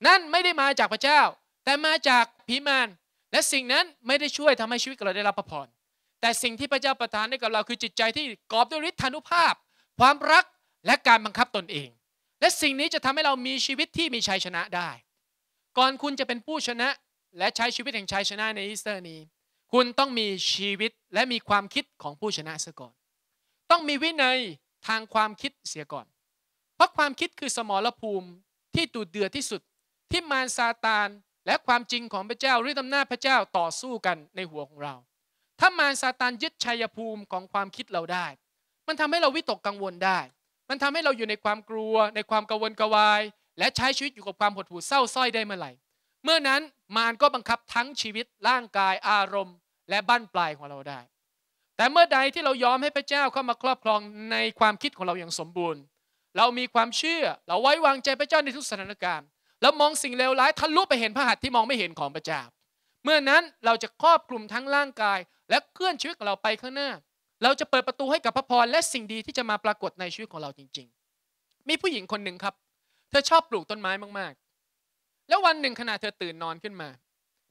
[SPEAKER 1] นั่นไม่ได้มาจากพระเจ้า แต่มาจากผีมารและสิ่งนั้นไม่ได้ช่วยทำให้ชีวิตเราได้รับพระพรแต่สิ่งที่พระเจ้าประทานให้กับเราคือจิตใจที่กอบด้วยฤทธานุภาพ ความรัก และการบังคับตนเอง และสิ่งนี้จะทำให้เรามีชีวิตที่มีชัยชนะได้ ก่อนคุณจะเป็นผู้ชนะและใช้ชีวิตแห่งชัยชนะในอีสเตอร์นี้คุณต้องมีชีวิตและมีความคิดของผู้ชนะเสียก่อน ต้องมีวินัยทางความคิดเสียก่อน เพราะความคิดคือสมรภูมิที่ตูเดือดที่สุด ที่มารซาตานและความจริงของพระเจ้าหรืออำนาจพระเจ้าต่อสู้กันในหัวของเรา ถ้ามารซาตานยึดชัยภูมิของความคิดเราได้ มันทำให้เราวิตกกังวลได้ มันทำให้เราอยู่ในความกลัว ในความกังวลกวาย และใช้ชีวิตอยู่กับความหดหู่เศร้าส้อยได้เมื่อไหร่เมื่อนั้นมารก็บังคับทั้งชีวิตร่างกาย อารมณ์ และบั้นปลายของเราได้ แต่เมื่อใดที่เรายอมให้พระเจ้าเข้ามาครอบครองในความคิดของเราอย่างสมบูรณ์ เรามีความเชื่อเราไว้วางใจพระเจ้าในทุกสถานการณ์แล้วมองสิ่งเลวร้ายทะลุไปเห็นพระหัตถ์ที่มองไม่เห็นของพระเจ้าเมื่อนั้นเราจะครอบคลุมทั้งร่างกาย และเคลื่อนชีวิตของเราไปข้างหน้า เราจะเปิดประตูให้กับพระพรและสิ่งดีที่จะมาปรากฏในชีวิตของเราจริงๆ มีผู้หญิงคนหนึ่งครับเธอชอบปลูกต้นไม้มากแล้ววันหนึ่งขณะเธอตื่นนอนขึ้นมา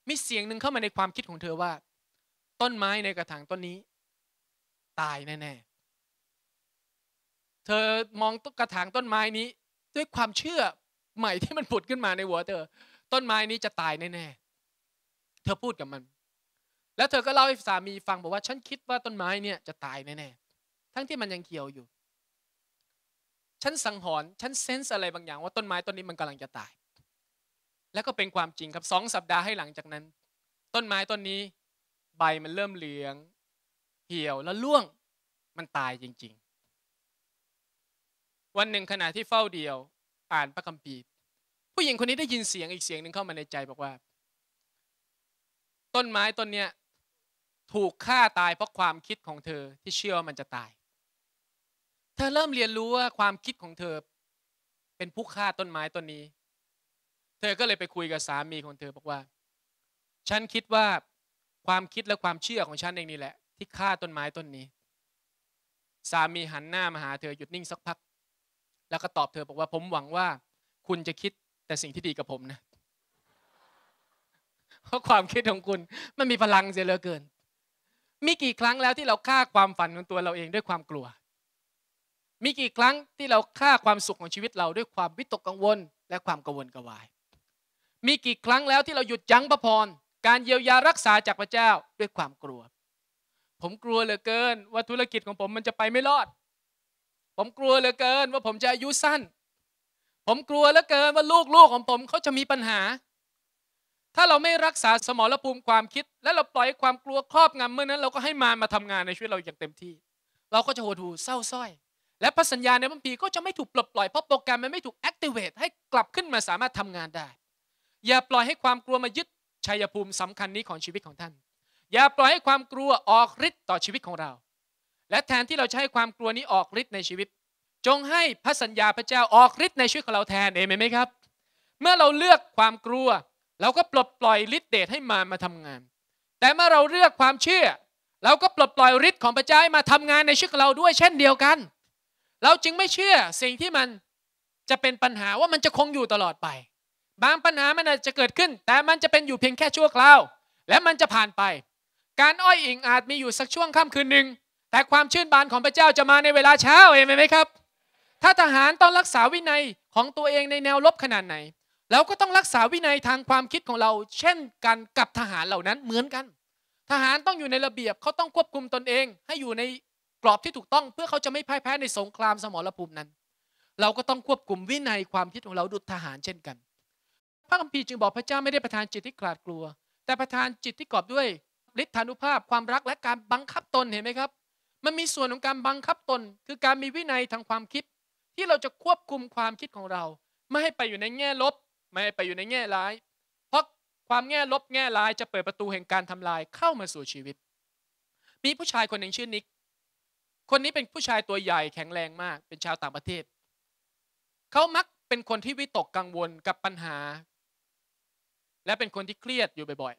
[SPEAKER 1] มีเสียงหนึ่งเข้ามาในความคิดของเธอว่า ต้นไม้ในกระถางต้นนี้ ตายแน่ๆ เธอมองตกระถางต้นไม้นี้ด้วยความเชื่อใหม่ที่มันผุดขึ้นมาในหัว เธอต้นไม้นี้จะตายแน่ๆ เธอพูดกับมัน แล้วเธอก็เล่าให้สามีฟัง บอกว่า ฉันคิดว่าต้นไม้เนี่ยจะตายแน่ๆ ทั้งที่มันยังเขียวอยู่ ฉันสังหรณ์ฉันเซนส์อะไรบางอย่าง ว่าต้นไม้ต้นนี้มันกำลังจะตายแล้วก็เป็นความจริงครับสองสัปดาห์ให้หลังจากนั้น ต้นไม้ต้นนี้ใบมันเริ่มเหลือง เหี่ยวแล้วร่วงมันตายจริง ๆ วันหนึ่งขณะที่เฝ้าเดียวอ่านพระคัมภีร์ผู้หญิงคนนี้ได้ยินเสียงอีกเสียงหนึ่งเข้ามาในใจบอกว่า ต้นไม้ต้นเนี้ยถูกฆ่าตายเพราะความคิดของเธอที่เชื่อว่ามันจะตายเธอเริ่มเรียนรู้ว่าความคิดของเธอเป็นผู้ฆ่าต้นไม้ต้นนี้เธอ ก็เลย ไปคุย กับ สามี ของ เธอ บอกว่า ฉัน คิดว่า ความคิด และ ความเชื่อ ของ ฉัน เองนี่แหละ ที่ฆ่า ต้นไม้ ต้นนี้ สามีหันหน้ามาหาเธอหยุดนิ่งสักพัก แล้วก็ตอบเธอ บอกว่า ผมหวังว่า คุณจะคิดแต่สิ่งที่ดีกับผมนะ เพราะความคิดของคุณ มันมีพลังเสียเหลือเกิน มีกี่ครั้งแล้วที่เราฆ่าความฝันของตัวเราเองด้วยความกลัว มีกี่ครั้งที่เราฆ่าความสุขของชีวิตเราด้วยความวิตกกังวลและความกังวลกระวายมีกี่ครั้งแล้วที่เราหยุดยั้งพระพร การเยียวยารักษาจากพระเจ้าด้วยความกลัว ผมกลัวเหลือเกินว่าธุรกิจของผมมันจะไปไม่รอด ผมกลัวเหลือเกิน ว่าผมจะอายุสั้น ผมกลัวเหลือเกินว่าลูกๆของผมเขาจะมีปัญหา ถ้าเราไม่รักษาสมรภูมิความคิด และเราปล่อยความกลัวครอบงำเมื่อนั้นเราก็ให้มารมาทำงานในชีวิตเราอย่างเต็มที่ เราก็จะโหดหูเศร้าส้อย และพระสัญญาในบัมพีก็จะไม่ถูกปลดปล่อยเพราะโปรแกรมมันไม่ถูกแอคทีเวตให้กลับขึ้นมาสามารถทำงานได้อย่าปล่อยให้ความกลัวมายึดชัยภูมิสำคัญนี้ของชีวิตของท่าน อย่าปล่อยให้ความกลัวออกฤทธิ์ต่อชีวิตของเรา และแทนที่เราจะให้ความกลัวนี้ออกฤทธิ์ในชีวิต จงให้พระสัญญาพระเจ้าออกฤทธิ์ในชีวิตของเราแทนเองไหมครับ เมื่อเราเลือกความกลัว เราก็ปลดปล่อยฤทธิ์เดชให้มามาทำงาน แต่เมื่อเราเลือกความเชื่อ เราก็ปลดปล่อยฤทธิ์ของพระเจ้ามาทำงานในชีวิตของเราด้วย เช่นเดียวกัน เราจึงไม่เชื่อสิ่งที่มันจะเป็นปัญหาว่ามันจะคงอยู่ตลอดไปบางปัญหามันอาจจะเกิดขึ้น แต่มันจะเป็นอยู่เพียงแค่ชั่วคราว และมันจะผ่านไป การอ้อยอิงอาจมีอยู่สักช่วงค่ำคืนหนึ่งแต่ความชื่นบานของพระเจ้าจะมาในเวลาเช้าเองไหมครับถ้าทหารต้องรักษาวินัยของตัวเองในแนวลบขนาดไหน เราก็ต้องรักษาวินัยทางความคิดของเรา เช่นกันกับทหารเหล่านั้นเหมือนกัน ทหารต้องอยู่ในระเบียบเขาต้องควบคุมตนเอง ให้อยู่ในกรอบที่ถูกต้องเพื่อเขาจะไม่พ่ายแพ้ในสงครามสมรภูมินั้น เราก็ต้องควบคุมวินัยความคิดของเราดุจทหารเช่นกันระคัมภีร์จึงบอกพระเจ้าไม่ได้ประทานจิตที่กลาดกลัว แต่ประทานจิตที่กอบด้วยฤทธานุภาพความรัก และการบังคับตนเห็นไหมครับมันมีส่วนของการบังคับตน คือการมีวินัยทางความคิดที่เราจะควบคุมความคิดของเรา ไม่ให้ไปอยู่ในแง่ลบ ไม่ให้ไปอยู่ในแง่ร้ายเพราะความแง่ลบแง่ร้ายจะเปิดประตูแห่งการทำลายเข้ามาสู่ชีวิต มีผู้ชายคนหนึ่งชื่อนิกคนนี้เป็นผู้ชายตัวใหญ่แข็งแรงมากเป็นชาวต่างประเทศเขามักเป็นคนที่วิตกกังวลกับปัญหาและเป็นคนที่เครียดอยู่บ่อย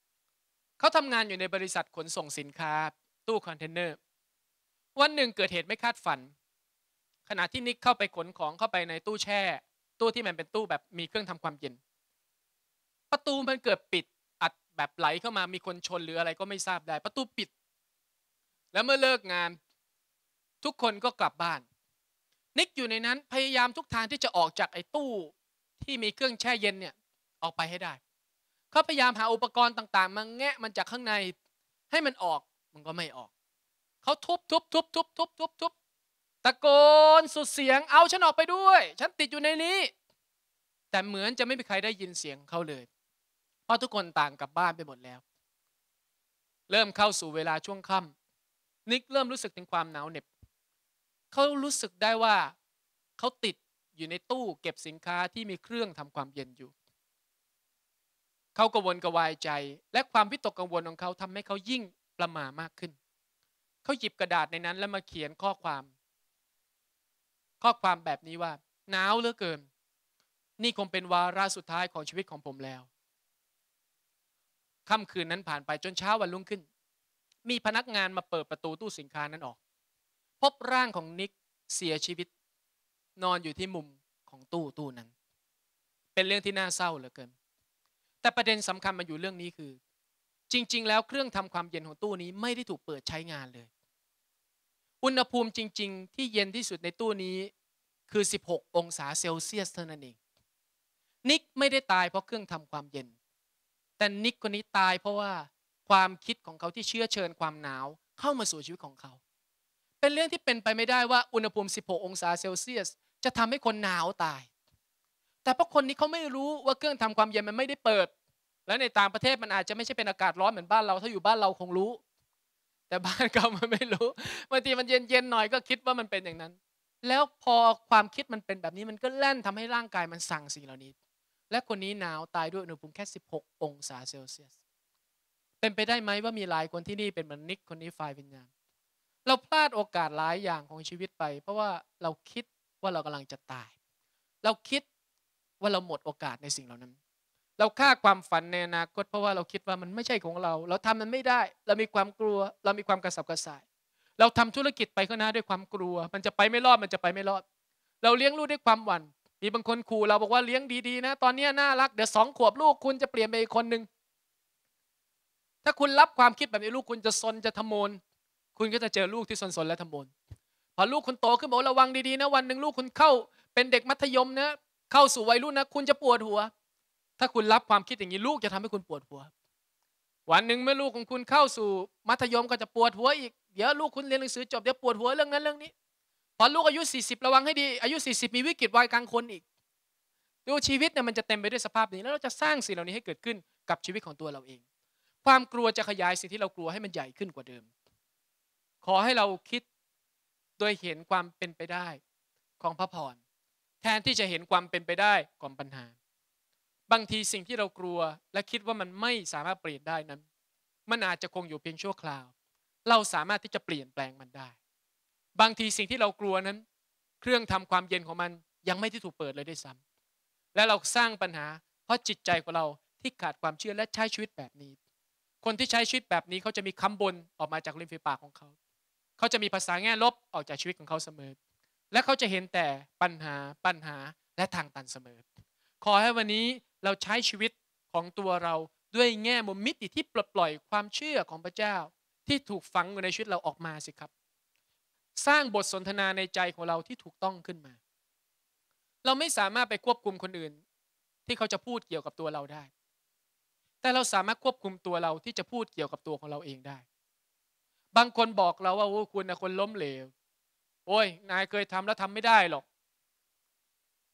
[SPEAKER 1] ๆ เขาทำงานอยู่ในบริษัทขนส่งสินค้าตู้คอนเทนเนอร์ วันหนึ่งเกิดเหตุไม่คาดฝัน ขณะที่นิกเข้าไปขนของเข้าไปในตู้แช่ ตู้ที่มันเป็นตู้แบบมีเครื่องทำความเย็น ประตูมันเกิดปิด อัดแบบไหลเข้ามามีคนชนหรืออะไรก็ไม่ทราบได้ประตูปิด แล้วเมื่อเลิกงานทุกคนก็กลับบ้านนิกอยู่ในนั้นพยายามทุกทางที่จะออกจากไอ้ตู้ที่มีเครื่องแช่เย็นเนี่ยออกไปให้ได้ เขาพยายามหาอุปกรณ์ต่าง ๆ มาแงะมันจากข้างในให้มันออก มันก็ไม่ออกเขาทุบทุบทุบทุบทุบทุบทุบตะโกนสุดเสียงเอาฉันออกไปด้วย ฉันติดอยู่ในนี้ แต่เหมือนจะไม่มีใครได้ยินเสียงเขาเลยเพราะทุกคนต่างกลับบ้านไปหมดแล้ว เริ่มเข้าสู่เวลาช่วงค่ำนิกเริ่มรู้สึกถึงความหนาวเหน็บเขารู้สึกได้ว่าเขาติดอยู่ในตู้ เก็บสินค้าที่มีเครื่องทำความเย็นอยู่เขากังวลกวายใจ และความวิตกกังวลของเขาทำให้เขายิ่งประหม่ามากขึ้น เขาหยิบกระดาษในนั้นแล้วมาเขียนข้อความ ข้อความแบบนี้ว่าหนาวเหลือเกิน นี่คงเป็นวาระสุดท้ายของชีวิตของผมแล้วค่ำคืนนั้นผ่านไปจนเช้าวันรุ่งขึ้น มีพนักงานมาเปิดประตูตู้สินค้านั้นออก พบร่างของนิกเสียชีวิตนอนอยู่ที่มุมของตู้ตู้นั้น เป็นเรื่องที่น่าเศร้าเหลือเกินแต่ประเด็นสำคัญมันอยู่เรื่องนี้คือ จริงๆ แล้วเครื่องทำความเย็นของตู้นี้ไม่ได้ถูกเปิดใช้งานเลย อุณหภูมิจริงๆ ที่เย็นที่สุดในตู้นี้คือ 16 องศาเซลเซียสเท่านั้นเองนิกไม่ได้ตายเพราะเครื่องทำความเย็น แต่นิกคนนี้ตายเพราะว่าความคิดของเขาที่เชื่อเชิญความหนาวเข้ามาสู่ชีวิตของเขา เป็นเรื่องที่เป็นไปไม่ได้ว่าอุณหภูมิ 16 องศาเซลเซียสจะทำให้คนหนาวตายแต่พวกคนนี้เขาไม่รู้ว่าเครื่องทำความเย็นมันไม่ได้เปิด แล้วในต่างประเทศมันอาจจะไม่ใช่เป็นอากาศร้อนเหมือนบ้านเรา ถ้าอยู่บ้านเราคงรู้ แต่บ้านเขามันไม่รู้บางทีมันเย็นๆหน่อยก็คิดว่ามันเป็นอย่างนั้น แล้วพอความคิดมันเป็นแบบนี้มันก็แล่นทำให้ร่างกายมันสั่งสิ่งเหล่านี้ และคนนี้หนาวตายด้วยอุณหภูมิแค่ 16 องศาเซลเซียส เป็นไปได้ไหมว่ามีหลายคนที่นี่เป็นเหมือนนิกคนนี้ฝ่ายวิญญาณ เราพลาดโอกาสหลายอย่างของชีวิตไป เพราะว่าเราคิดว่าเรากำลังจะตาย เราคิดว่าเราหมดโอกาสในสิ่งเหล่านั้น เราฆ่าความฝันในอนาคตเพราะว่าเราคิดว่ามันไม่ใช่ของเรา เราทำมันไม่ได้ เรามีความกลัว เรามีความกระสับกระส่าย เราทำธุรกิจไปข้างหน้าด้วยความกลัว มันจะไปไม่รอด มันจะไปไม่รอด เราเลี้ยงลูกด้วยความหวั่น มีบางคนขู่เราบอกว่าเลี้ยงดีๆนะ ตอนนี้น่ารัก เดี๋ยวสองขวบลูกคุณจะเปลี่ยนไปอีกคนหนึ่ง ถ้าคุณรับความคิดแบบนี้ลูกคุณจะซนจะทำโมนคุณก็จะเจอลูกที่ซนๆและทำโมนพอลูกคุณโตขึ้นบอกระวังดีๆ นะ วันหนึ่งลูกคุณเข้า เป็นเด็กมัธยมนะเข้าสู่วัยรุ่นนะคุณจะปวดหัว ถ้าคุณรับความคิดอย่างนี้ ลูกจะทำให้คุณปวดหัว วันหนึ่งเมื่อลูกของคุณเข้าสู่มัธยมก็จะปวดหัวอีก เดี๋ยวลูกคุณเรียนหนังสือจบเดี๋ยวปวดหัวเรื่องนั้นเรื่องนี้ พอลูกอายุ 40 ระวังให้ดี อายุ 40 มีวิกฤตวัยกลางคนอีกดูชีวิตเนี่ยมันจะเต็มไปด้วยสภาพนี้แล้วเราจะสร้างสิ่งเหล่านี้ให้เกิดขึ้นกับชีวิตของตัวเราเอง ความกลัวจะขยายสิ่งที่เรากลัวให้มันใหญ่ขึ้นกว่าเดิม ขอให้เราคิดโดยเห็นความเป็นไปได้ของพระพรแทนที่จะเห็นความเป็นไปได้ของปัญหา บางทีสิ่งที่เรากลัวและคิดว่ามันไม่สามารถเปลี่ยนได้นั้น มันอาจจะคงอยู่เพียงชั่วคราว เราสามารถที่จะเปลี่ยนแปลงมันได้ บางทีสิ่งที่เรากลัวนั้น เครื่องทำความเย็นของมันยังไม่ที่ถูกเปิดเลยด้วยซ้ำ และเราสร้างปัญหา เพราะจิตใจของเราที่ขาดความเชื่อและใช้ชีวิตแบบนี้ คนที่ใช้ชีวิตแบบนี้เขาจะมีคำบนออกมาจากริมฝีปากของเขา เขาจะมีภาษาแง่ลบออกจากชีวิตของเขาเสมอและเขาจะเห็นแต่ปัญหา ปัญหาและทางตันเสมอ ขอให้วันนี้เราใช้ชีวิตของตัวเราด้วยแง่มุมมิติที่ปลดปล่อยความเชื่อของพระเจ้าที่ถูกฝังอยู่ในชีวิตเราออกมาสิครับ สร้างบทสนทนาในใจของเราที่ถูกต้องขึ้นมา เราไม่สามารถไปควบคุมคนอื่น ที่เขาจะพูดเกี่ยวกับตัวเราได้ แต่เราสามารถควบคุมตัวเราที่จะพูดเกี่ยวกับตัวของเราเองได้ บางคนบอกเราว่าโอ้คุณนะคนล้มเหลวโอ้ยนายเคยทำแล้วทำไม่ได้หรอก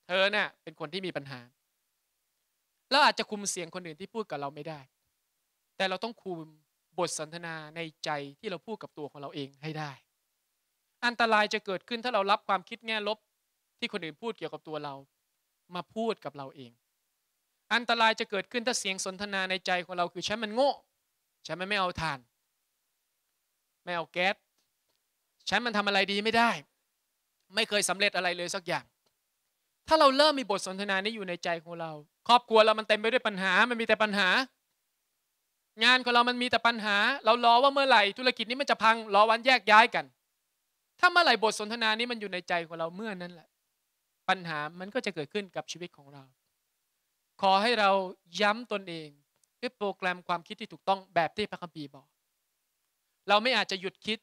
[SPEAKER 1] เธอเนะ่ยเป็นคนที่มีปัญหา แล้วอาจจะคุมเสียงคนอื่นที่พูดกับเราไม่ได้ แต่เราต้องคุมบทสนทนาในใจที่เราพูดกับตัวของเราเองให้ได้ อันตรายจะเกิดขึ้นถ้าเรารับความคิดแง่ลบที่คนอื่นพูดเกี่ยวกับตัวเรา มาพูดกับเราเอง อันตรายจะเกิดขึ้นถ้าเสียงสนทนาในใจของเราคือฉันมันโง่ฉันมันไม่เอาทานไม่เอาแก๊สฉันมันทำอะไรดีไม่ได้ ไม่เคยสำเร็จอะไรเลยสักอย่าง ถ้าเราเริ่มมีบทสนทนา นี้อยู่ในใจของเรา ครอบครัวเรามันเต็มไปด้วยปัญหา มันมีแต่ปัญหา งานของเรามันมีแต่ปัญหา เรารอว่าเมื่อไหร่ธุรกิจนี้มันจะพัง รอวันแยกย้ายกัน ถ้าเมื่อไหร่ บทสนทนานี้มันอยู่ในใจของเราเมื่อนั้นแหละปัญหามันก็จะเกิดขึ้นกับชีวิตของเรา ขอให้เราย้ำตนเองด้วยโปรแกรมความคิดที่ถูกต้องแบบที่พระคัมภีร์บอก เราไม่อาจจะหยุดคิด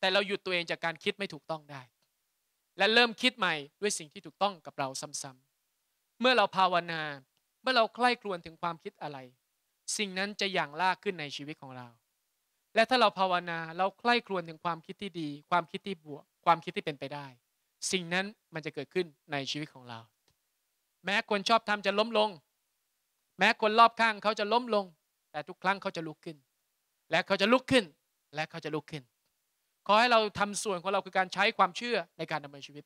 [SPEAKER 1] แต่เราหยุดตัวเองจากการคิดไม่ถูกต้องได้ และเริ่มคิดใหม่ด้วยสิ่งที่ถูกต้องกับเราซ้ำๆเมื่อเราภาวนาเมื่อเราใคร่ครวญถึงความคิดอะไร สิ่งนั้นจะอย่างลากขึ้นในชีวิตของเรา และถ้าเราภาวนาเราใคร่ครวญถึงความคิดที่ดี ความคิดที่บวกความคิดที่เป็นไปได้ สิ่งนั้นมันจะเกิดขึ้นในชีวิตของเรา แม้คนชอบทำจะล้มลง แม้คนรอบข้างเขาจะล้มลง แต่ทุกครั้งเขาจะลุกขึ้น และเขาจะลุกขึ้นและเขาจะลุกขึ้นขอให้เราทำส่วนของเราคือการใช้ความเชื่อในการดำเนินชีวิต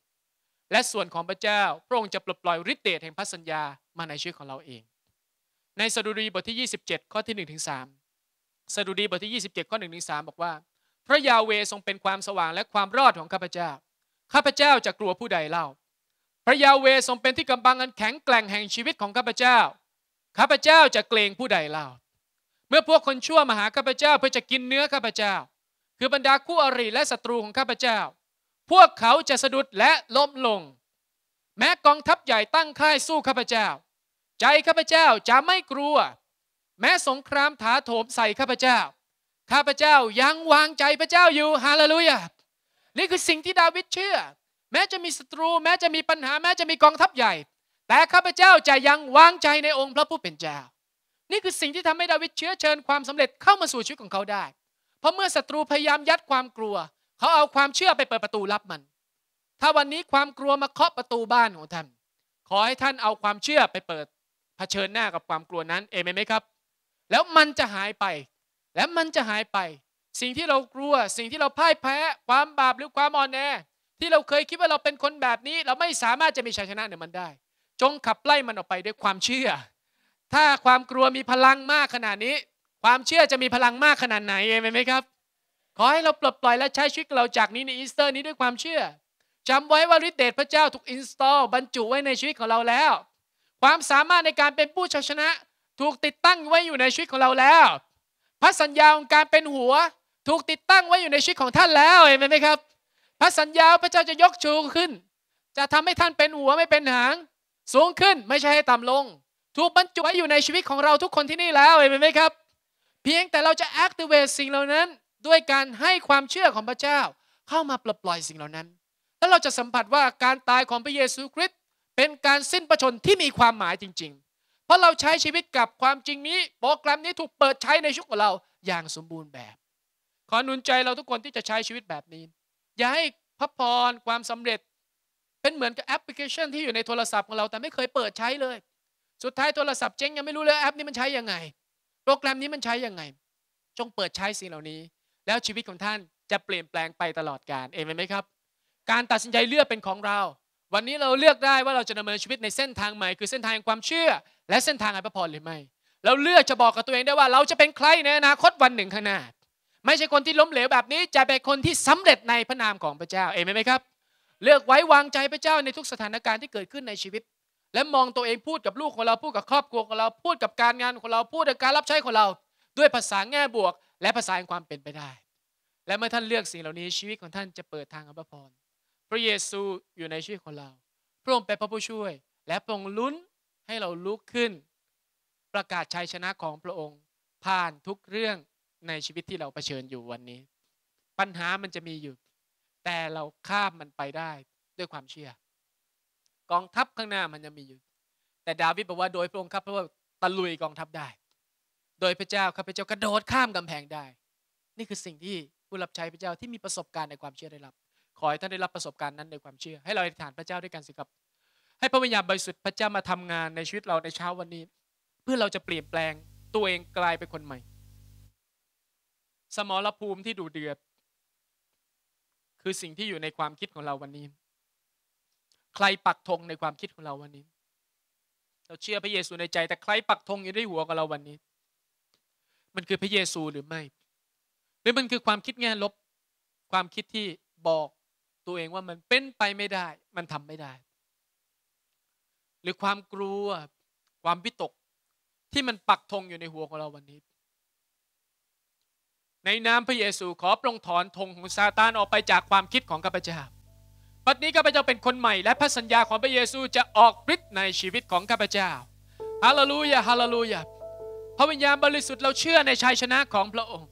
[SPEAKER 1] และส่วนของพระเจ้าพระองค์จะปลดปล่อยฤทธิ์เดชแห่งพระสัญญามาในชีวิตของเราเอง ในสดุดีบทที่ 27 ข้อที่1ถึง3สดุดีบทที่ 27 ข้อ1ถึง3บอกว่า พระยาเวทรงเป็นความสว่างและความรอดของข้าพเจ้าข้าพเจ้าจะกลัวผู้ใดเล่าพระยาเวทรงเป็นที่กำบังอันแข็งแกร่งแห่งชีวิตของข้าพเจ้าข้าพเจ้าจะเกรงผู้ใดเล่า เมื่อพวกคนชั่วมาหาข้าพเจ้าเพื่อจะกินเนื้อข้าพเจ้าคือบรรดาคู่อริและศัตรูของข้าพเจ้า พวกเขาจะสะดุดและล้มลง แม้กองทัพใหญ่ตั้งค่ายสู้ข้าพเจ้า ใจข้าพเจ้าจะไม่กลัว แม้สงครามถาโถมใส่ข้าพเจ้า ข้าพเจ้ายังวางใจพระเจ้าอยู่ฮาเลลูยา นี่คือสิ่งที่ดาวิดเชื่อ แม้จะมีศัตรู แม้จะมีปัญหาแม้จะมีกองทัพใหญ่ แต่ข้าพเจ้าจะยังวางใจในองค์พระผู้เป็นเจ้า นี่คือสิ่งที่ทำให้ดาวิดเชื้อเชิญความสำเร็จเข้ามาสู่ชีวิตของเขาได้เพราะเมื่อศัตรูพยายามยัดความกลัว เขาเอาความเชื่อไปเปิดประตูรับมัน ถ้าวันนี้ความกลัวมาเคาะประตูบ้านของท่าน ขอให้ท่านเอาความเชื่อไปเปิดเผชิญหน้ากับความกลัวนั้น เอเมนไหมครับ แล้วมันจะหายไป แล้วมันจะหายไป สิ่งที่เรากลัว สิ่งที่เราพ่ายแพ้ ความบาปหรือความอ่อนแอที่เราเคยคิดว่าเราเป็นคนแบบนี้ เราไม่สามารถจะมีชัยชนะเหนือมันได้ จงขับไล่มันออกไปด้วยความเชื่อ ถ้าความกลัวมีพลังมากขนาดนี้ความเชื่อจะมีพลังมากขนาดไหนเองไหมครับ ขอให้เราปลดปล่อยและใช้ชีวิตเราจากนี้ในอีสเตอร์ นี้ด้วยความเชื่อจำไว้ว่าฤทธิเดชพระเจ้าถูกอินสตอลบรรจุไว้ในชีวิตของเราแล้ว ความสามารถในการเป็นผู้ชนะถูกติดตั้งไว้อยู่ในชีวิตของเราแล้ว พระสัญญาของการเป็นหัว ถูกติดตั้งไว้อยู่ในชีวิตของท่านแล้วเห็นไหมครับ พระสัญญาพระเจ้าจะยกชูขึ้น จะทำให้ท่านเป็นหัวไม่เป็นหาง สูงขึ้นไม่ใช่ให้ต่ำลง ถูกบรรจุไว้อยู่ในชีวิตของเราทุกคนที่นี่แล้วเห็นไหมครับเพียงแต่เราจะ activate สิ่งเหล่านั้นด้วยการให้ความเชื่อของพระเจ้า เข้ามาปลดปล่อยสิ่งเหล่านั้นแล้วเราจะสัมผัสว่าการตายของพระเยซูคริสต์เป็นการสิ้นประชนที่มีความหมายจริง ๆ เพราะเราใช้ชีวิตกับความจริงนี้โปรแกรมนี้ถูกเปิดใช้ในชุกของเราอย่างสมบูรณ์แบบ ขอหนุนใจเราทุกคนที่จะใช้ชีวิตแบบนี้อย่าให้พระพรความสำเร็จ เป็นเหมือนกับแอปพลิเคชันที่อยู่ในโทรศัพท์ของเราแต่ไม่เคยเปิดใช้เลย สุดท้ายโทรศัพท์เจ๊งยังไม่รู้เลยแอปนี้มันใช้ยังไงโปรแกรมนี้มันใช้ยังไง จงเปิดใช้สิ่งเหล่านี้ แล้วชีวิตของท่านจะเปลี่ยนแปลงไปตลอดกาลเอเมนไหมครับ การตัดสินใจเลือกเป็นของเรา วันนี้เราเลือกได้ว่าเราจะดำเนินชีวิตในเส้นทางใหม่ คือเส้นทางความเชื่อและเส้นทางอภพพรหรือไม่เราเลือกจะบอกกับตัวเองได้ว่าเราจะเป็นใครในอนาคตวันหนึ่งข้างหน้าไม่ใช่คนที่ล้มเหลวแบบนี้จะเป็นคนที่สำเร็จในพระนามของพระเจ้าเอเมนไหมครับ เลือกไว้วางใจพระเจ้าในทุกสถานการณ์ที่เกิดขึ้นในชีวิตและมองตัวเองพูดกับลูกของเราพูดกับครอบครัวของเราพูดกับการงานของเราพูดกับการรับใช้ของเรา ด้วยภาษาแง่บวก และภาษาแห่งความเป็นไปได้ และเมื่อท่านเลือกสิ่งเหล่านี้ชีวิตของท่านจะเปิดทางอับพรพระเยซูอยู่ในชีวิตของเรา พระองค์เป็นพระผู้ช่วย และพระองค์ลุ้นให้เราลุกขึ้น ประกาศชัยชนะของพระองค์ผ่านทุกเรื่องในชีวิตที่เราเผชิญอยู่วันนี้ ปัญหามันจะมีอยู่ แต่เราข้ามมันไปได้ด้วยความเชื่อกองทัพข้างหน้ามันยังมีอยู่ แต่ดาวิดบอกว่าโดยพระองค์ข้าพระว่าตะลุยกองทัพได้ โดยพระเจ้าข้าพเจ้ากระโดดข้ามกำแพงได้ นี่คือสิ่งที่ผู้รับใช้พระเจ้าที่มีประสบการณ์ในความเชื่อได้รับ ขอให้ท่านได้รับประสบการณ์นั้นในความเชื่อ ให้เราอธิษฐานพระเจ้าด้วยกันสิครับ ให้พระวิญญาณบริสุทธิ์พระเจ้ามาทำงานในชีวิตเราในเช้าวันนี้ เพื่อเราจะเปลี่ยนแปลงตัวเองกลายเป็นคนใหม่ สมรภูมิที่ดูเดือดคือสิ่งที่อยู่ในความคิดของเราวันนี้ใครปักธงในความคิดของเราวันนี้ เราเชื่อพระเยซูในใจ แต่ใครปักธงอยู่ในหัวของเราวันนี้ มันคือพระเยซูหรือไม่ หรือมันคือความคิดแง่ลบ ความคิดที่บอกตัวเองว่ามันเป็นไปไม่ได้ มันทำไม่ได้ หรือความกลัว ความวิตกที่มันปักธงอยู่ในหัวของเราวันนี้ ในนามพระเยซูขอปรงถอนธงของซาตานออกไปจากความคิดของข้าพเจ้าบัดนี้ข้าพเจ้าเป็นคนใหม่และพระสัญญาของพระเยซูจะออกฤทธิ์ในชีวิตของข้าพเจ้าฮาเลลูยาฮาเลลูยาพระวิญญาณบริสุทธิ์เราเชื่อในชัยชนะของพระองค์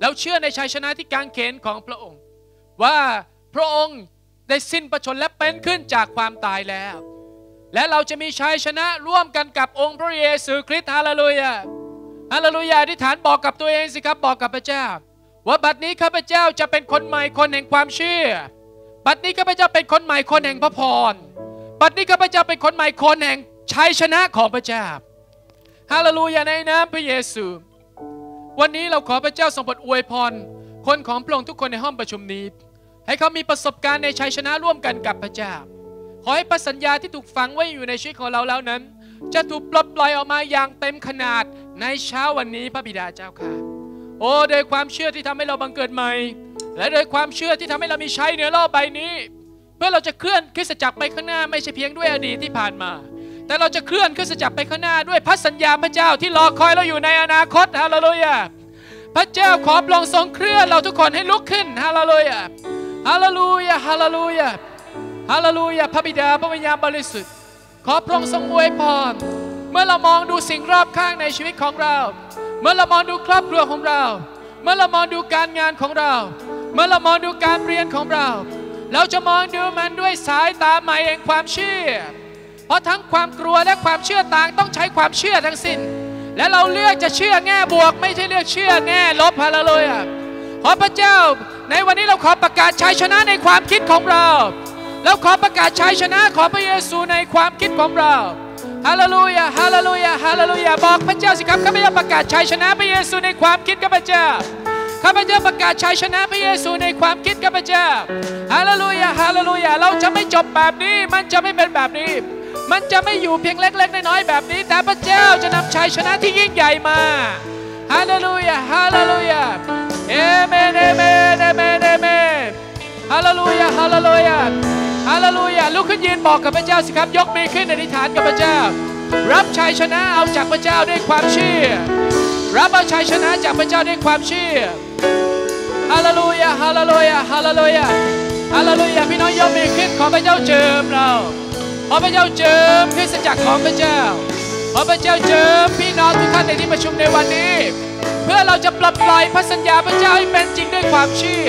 [SPEAKER 1] เราเชื่อในชัยชนะที่กางเขนของพระองค์ ว่าพระองค์ได้สิ้นประชนและเป็นขึ้นจากความตายแล้ว และเราจะมีชัยชนะร่วมกันกับองค์พระเยซูคริสต์ฮาเลลูยาฮาเลลูยาที่ฐานบอกกับตัวเองสิครับบอกกับพระเจ้า ว่าบัดนี้ข้าพเจ้าจะเป็นคนใหม่คนแห่งความเชื่อบัดนี้ข้าพเจ้าเป็นคนใหม่คนแห่งพระพร บัดนี้ข้าพเจ้าเป็นคนใหม่ คนแห่งชัยชนะของพระเจ้า ฮาเลลูยาในน้ำพระเยซู วันนี้เราขอพระเจ้าทรงโปรดอวยพรคนของพระองค์ทุกคนในห้องประชุมนี้ ให้เขามีประสบการณ์ในชัยชนะร่วมกันกับพระเจ้า ขอให้พระสัญญาที่ถูกฝังไว้อยู่ในชีวิตของเราแล้วนั้น จะถูกปลดปล่อยออกมาอย่างเต็มขนาดในเช้าวันนี้พระบิดาเจ้าค่ะโอ้โดยความเชื่อที่ทำให้เราบังเกิดใหม่และโดยความเชื่อที่ทำให้เรามีใช้เหนือโลกใบนี้ เพื่อเราจะเคลื่อนคริสตจักรไปข้างหน้าไม่ใช่เพียงด้วยอดีตที่ผ่านมา แต่เราจะเคลื่อนคริสตจักรไปข้างหน้าด้วยพระสัญญาพระเจ้าที่รอคอยเราอยู่ในอนาคตฮาเลลูยาพระเจ้าขอปลงทรงเคลื่อนเราทุกคนให้ลุกขึ้นฮาเลลูยาฮาเลลูยาฮาเลลูยาฮาเลลูยาพระบิดาพระวิญญาณบริสุทธิ์ขอพระองค์ทรงอวยพรเมื่อเรามองดูสิ่งรอบข้างในชีวิตของเราเมื่อเรามองดูครอบครัวของเรา เมื่อเรามองดูการงานของเรา เมื่อเรามองดูการเรียนของเรา เราจะมองดูมันด้วยสายตาใหม่แห่งความเชื่อ เพราะทั้งความกลัวและความเชื่อต่างต้องใช้ความเชื่อทั้งสิ้น และเราเลือกจะเชื่อแง่บวกไม่ใช่เลือกเชื่อแง่ลบฮาเลลูยาขอพระเจ้าในวันนี้เราขอประกาศชัยชนะในความคิดของเรา แล้วขอประกาศชัยชนะของพระเยซูในความคิดของเราฮาเลลูยาฮาเลลูยาฮาเลลูยาบอกพระเจ้าสิครับข้าพเจ้าประกาศชัยชนะพระเยซูในความคิดข้าพเจ้าข้าพเจ้าประกาศชัยชนะพระเยซูในความคิดข้าพเจ้าฮาเลลูยาฮาเลลูยาเราจะไม่จบแบบนี้มันจะไม่เป็นแบบนี้ มันจะไม่อยู่เพียงเล็กๆน้อยๆแบบนี้แต่พระเจ้าจะนำชัยชนะที่ยิ่งใหญ่มาฮาเลลูยาฮาเลลูยาเอเมนเอเมนเอเมนเอเมนฮาเลลูยาฮาเลลูยาฮาเลลูยาลุกขึ้นยืนบอกกับพระเจ้าสิครับยกมือขึ้นอธิษฐานกับพระเจ้า รับชัยชนะเอาจากพระเจ้าด้วยความเชื่อรับเอาชัยชนะจากพระเจ้าด้วยความเชื่อฮาเลลูยาฮาเลลูยาฮาเลลูยาฮาเลลูยาพี่น้องยกมือขึ้นขอพระเจ้าเจิมเราขอพระเจ้าเจิมพริสตจักรของพระเจ้าขอพระเจ้าเจิมพี่น้องทุกท่านในที่ประชุมในวันนี้เพื่อเราจะปลดปล่อยพระสัญญาพระเจ้าให้เป็นจริงด้วยความเชื่อ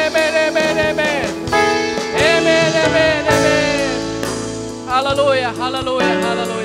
[SPEAKER 1] hallelujah, hallelujah.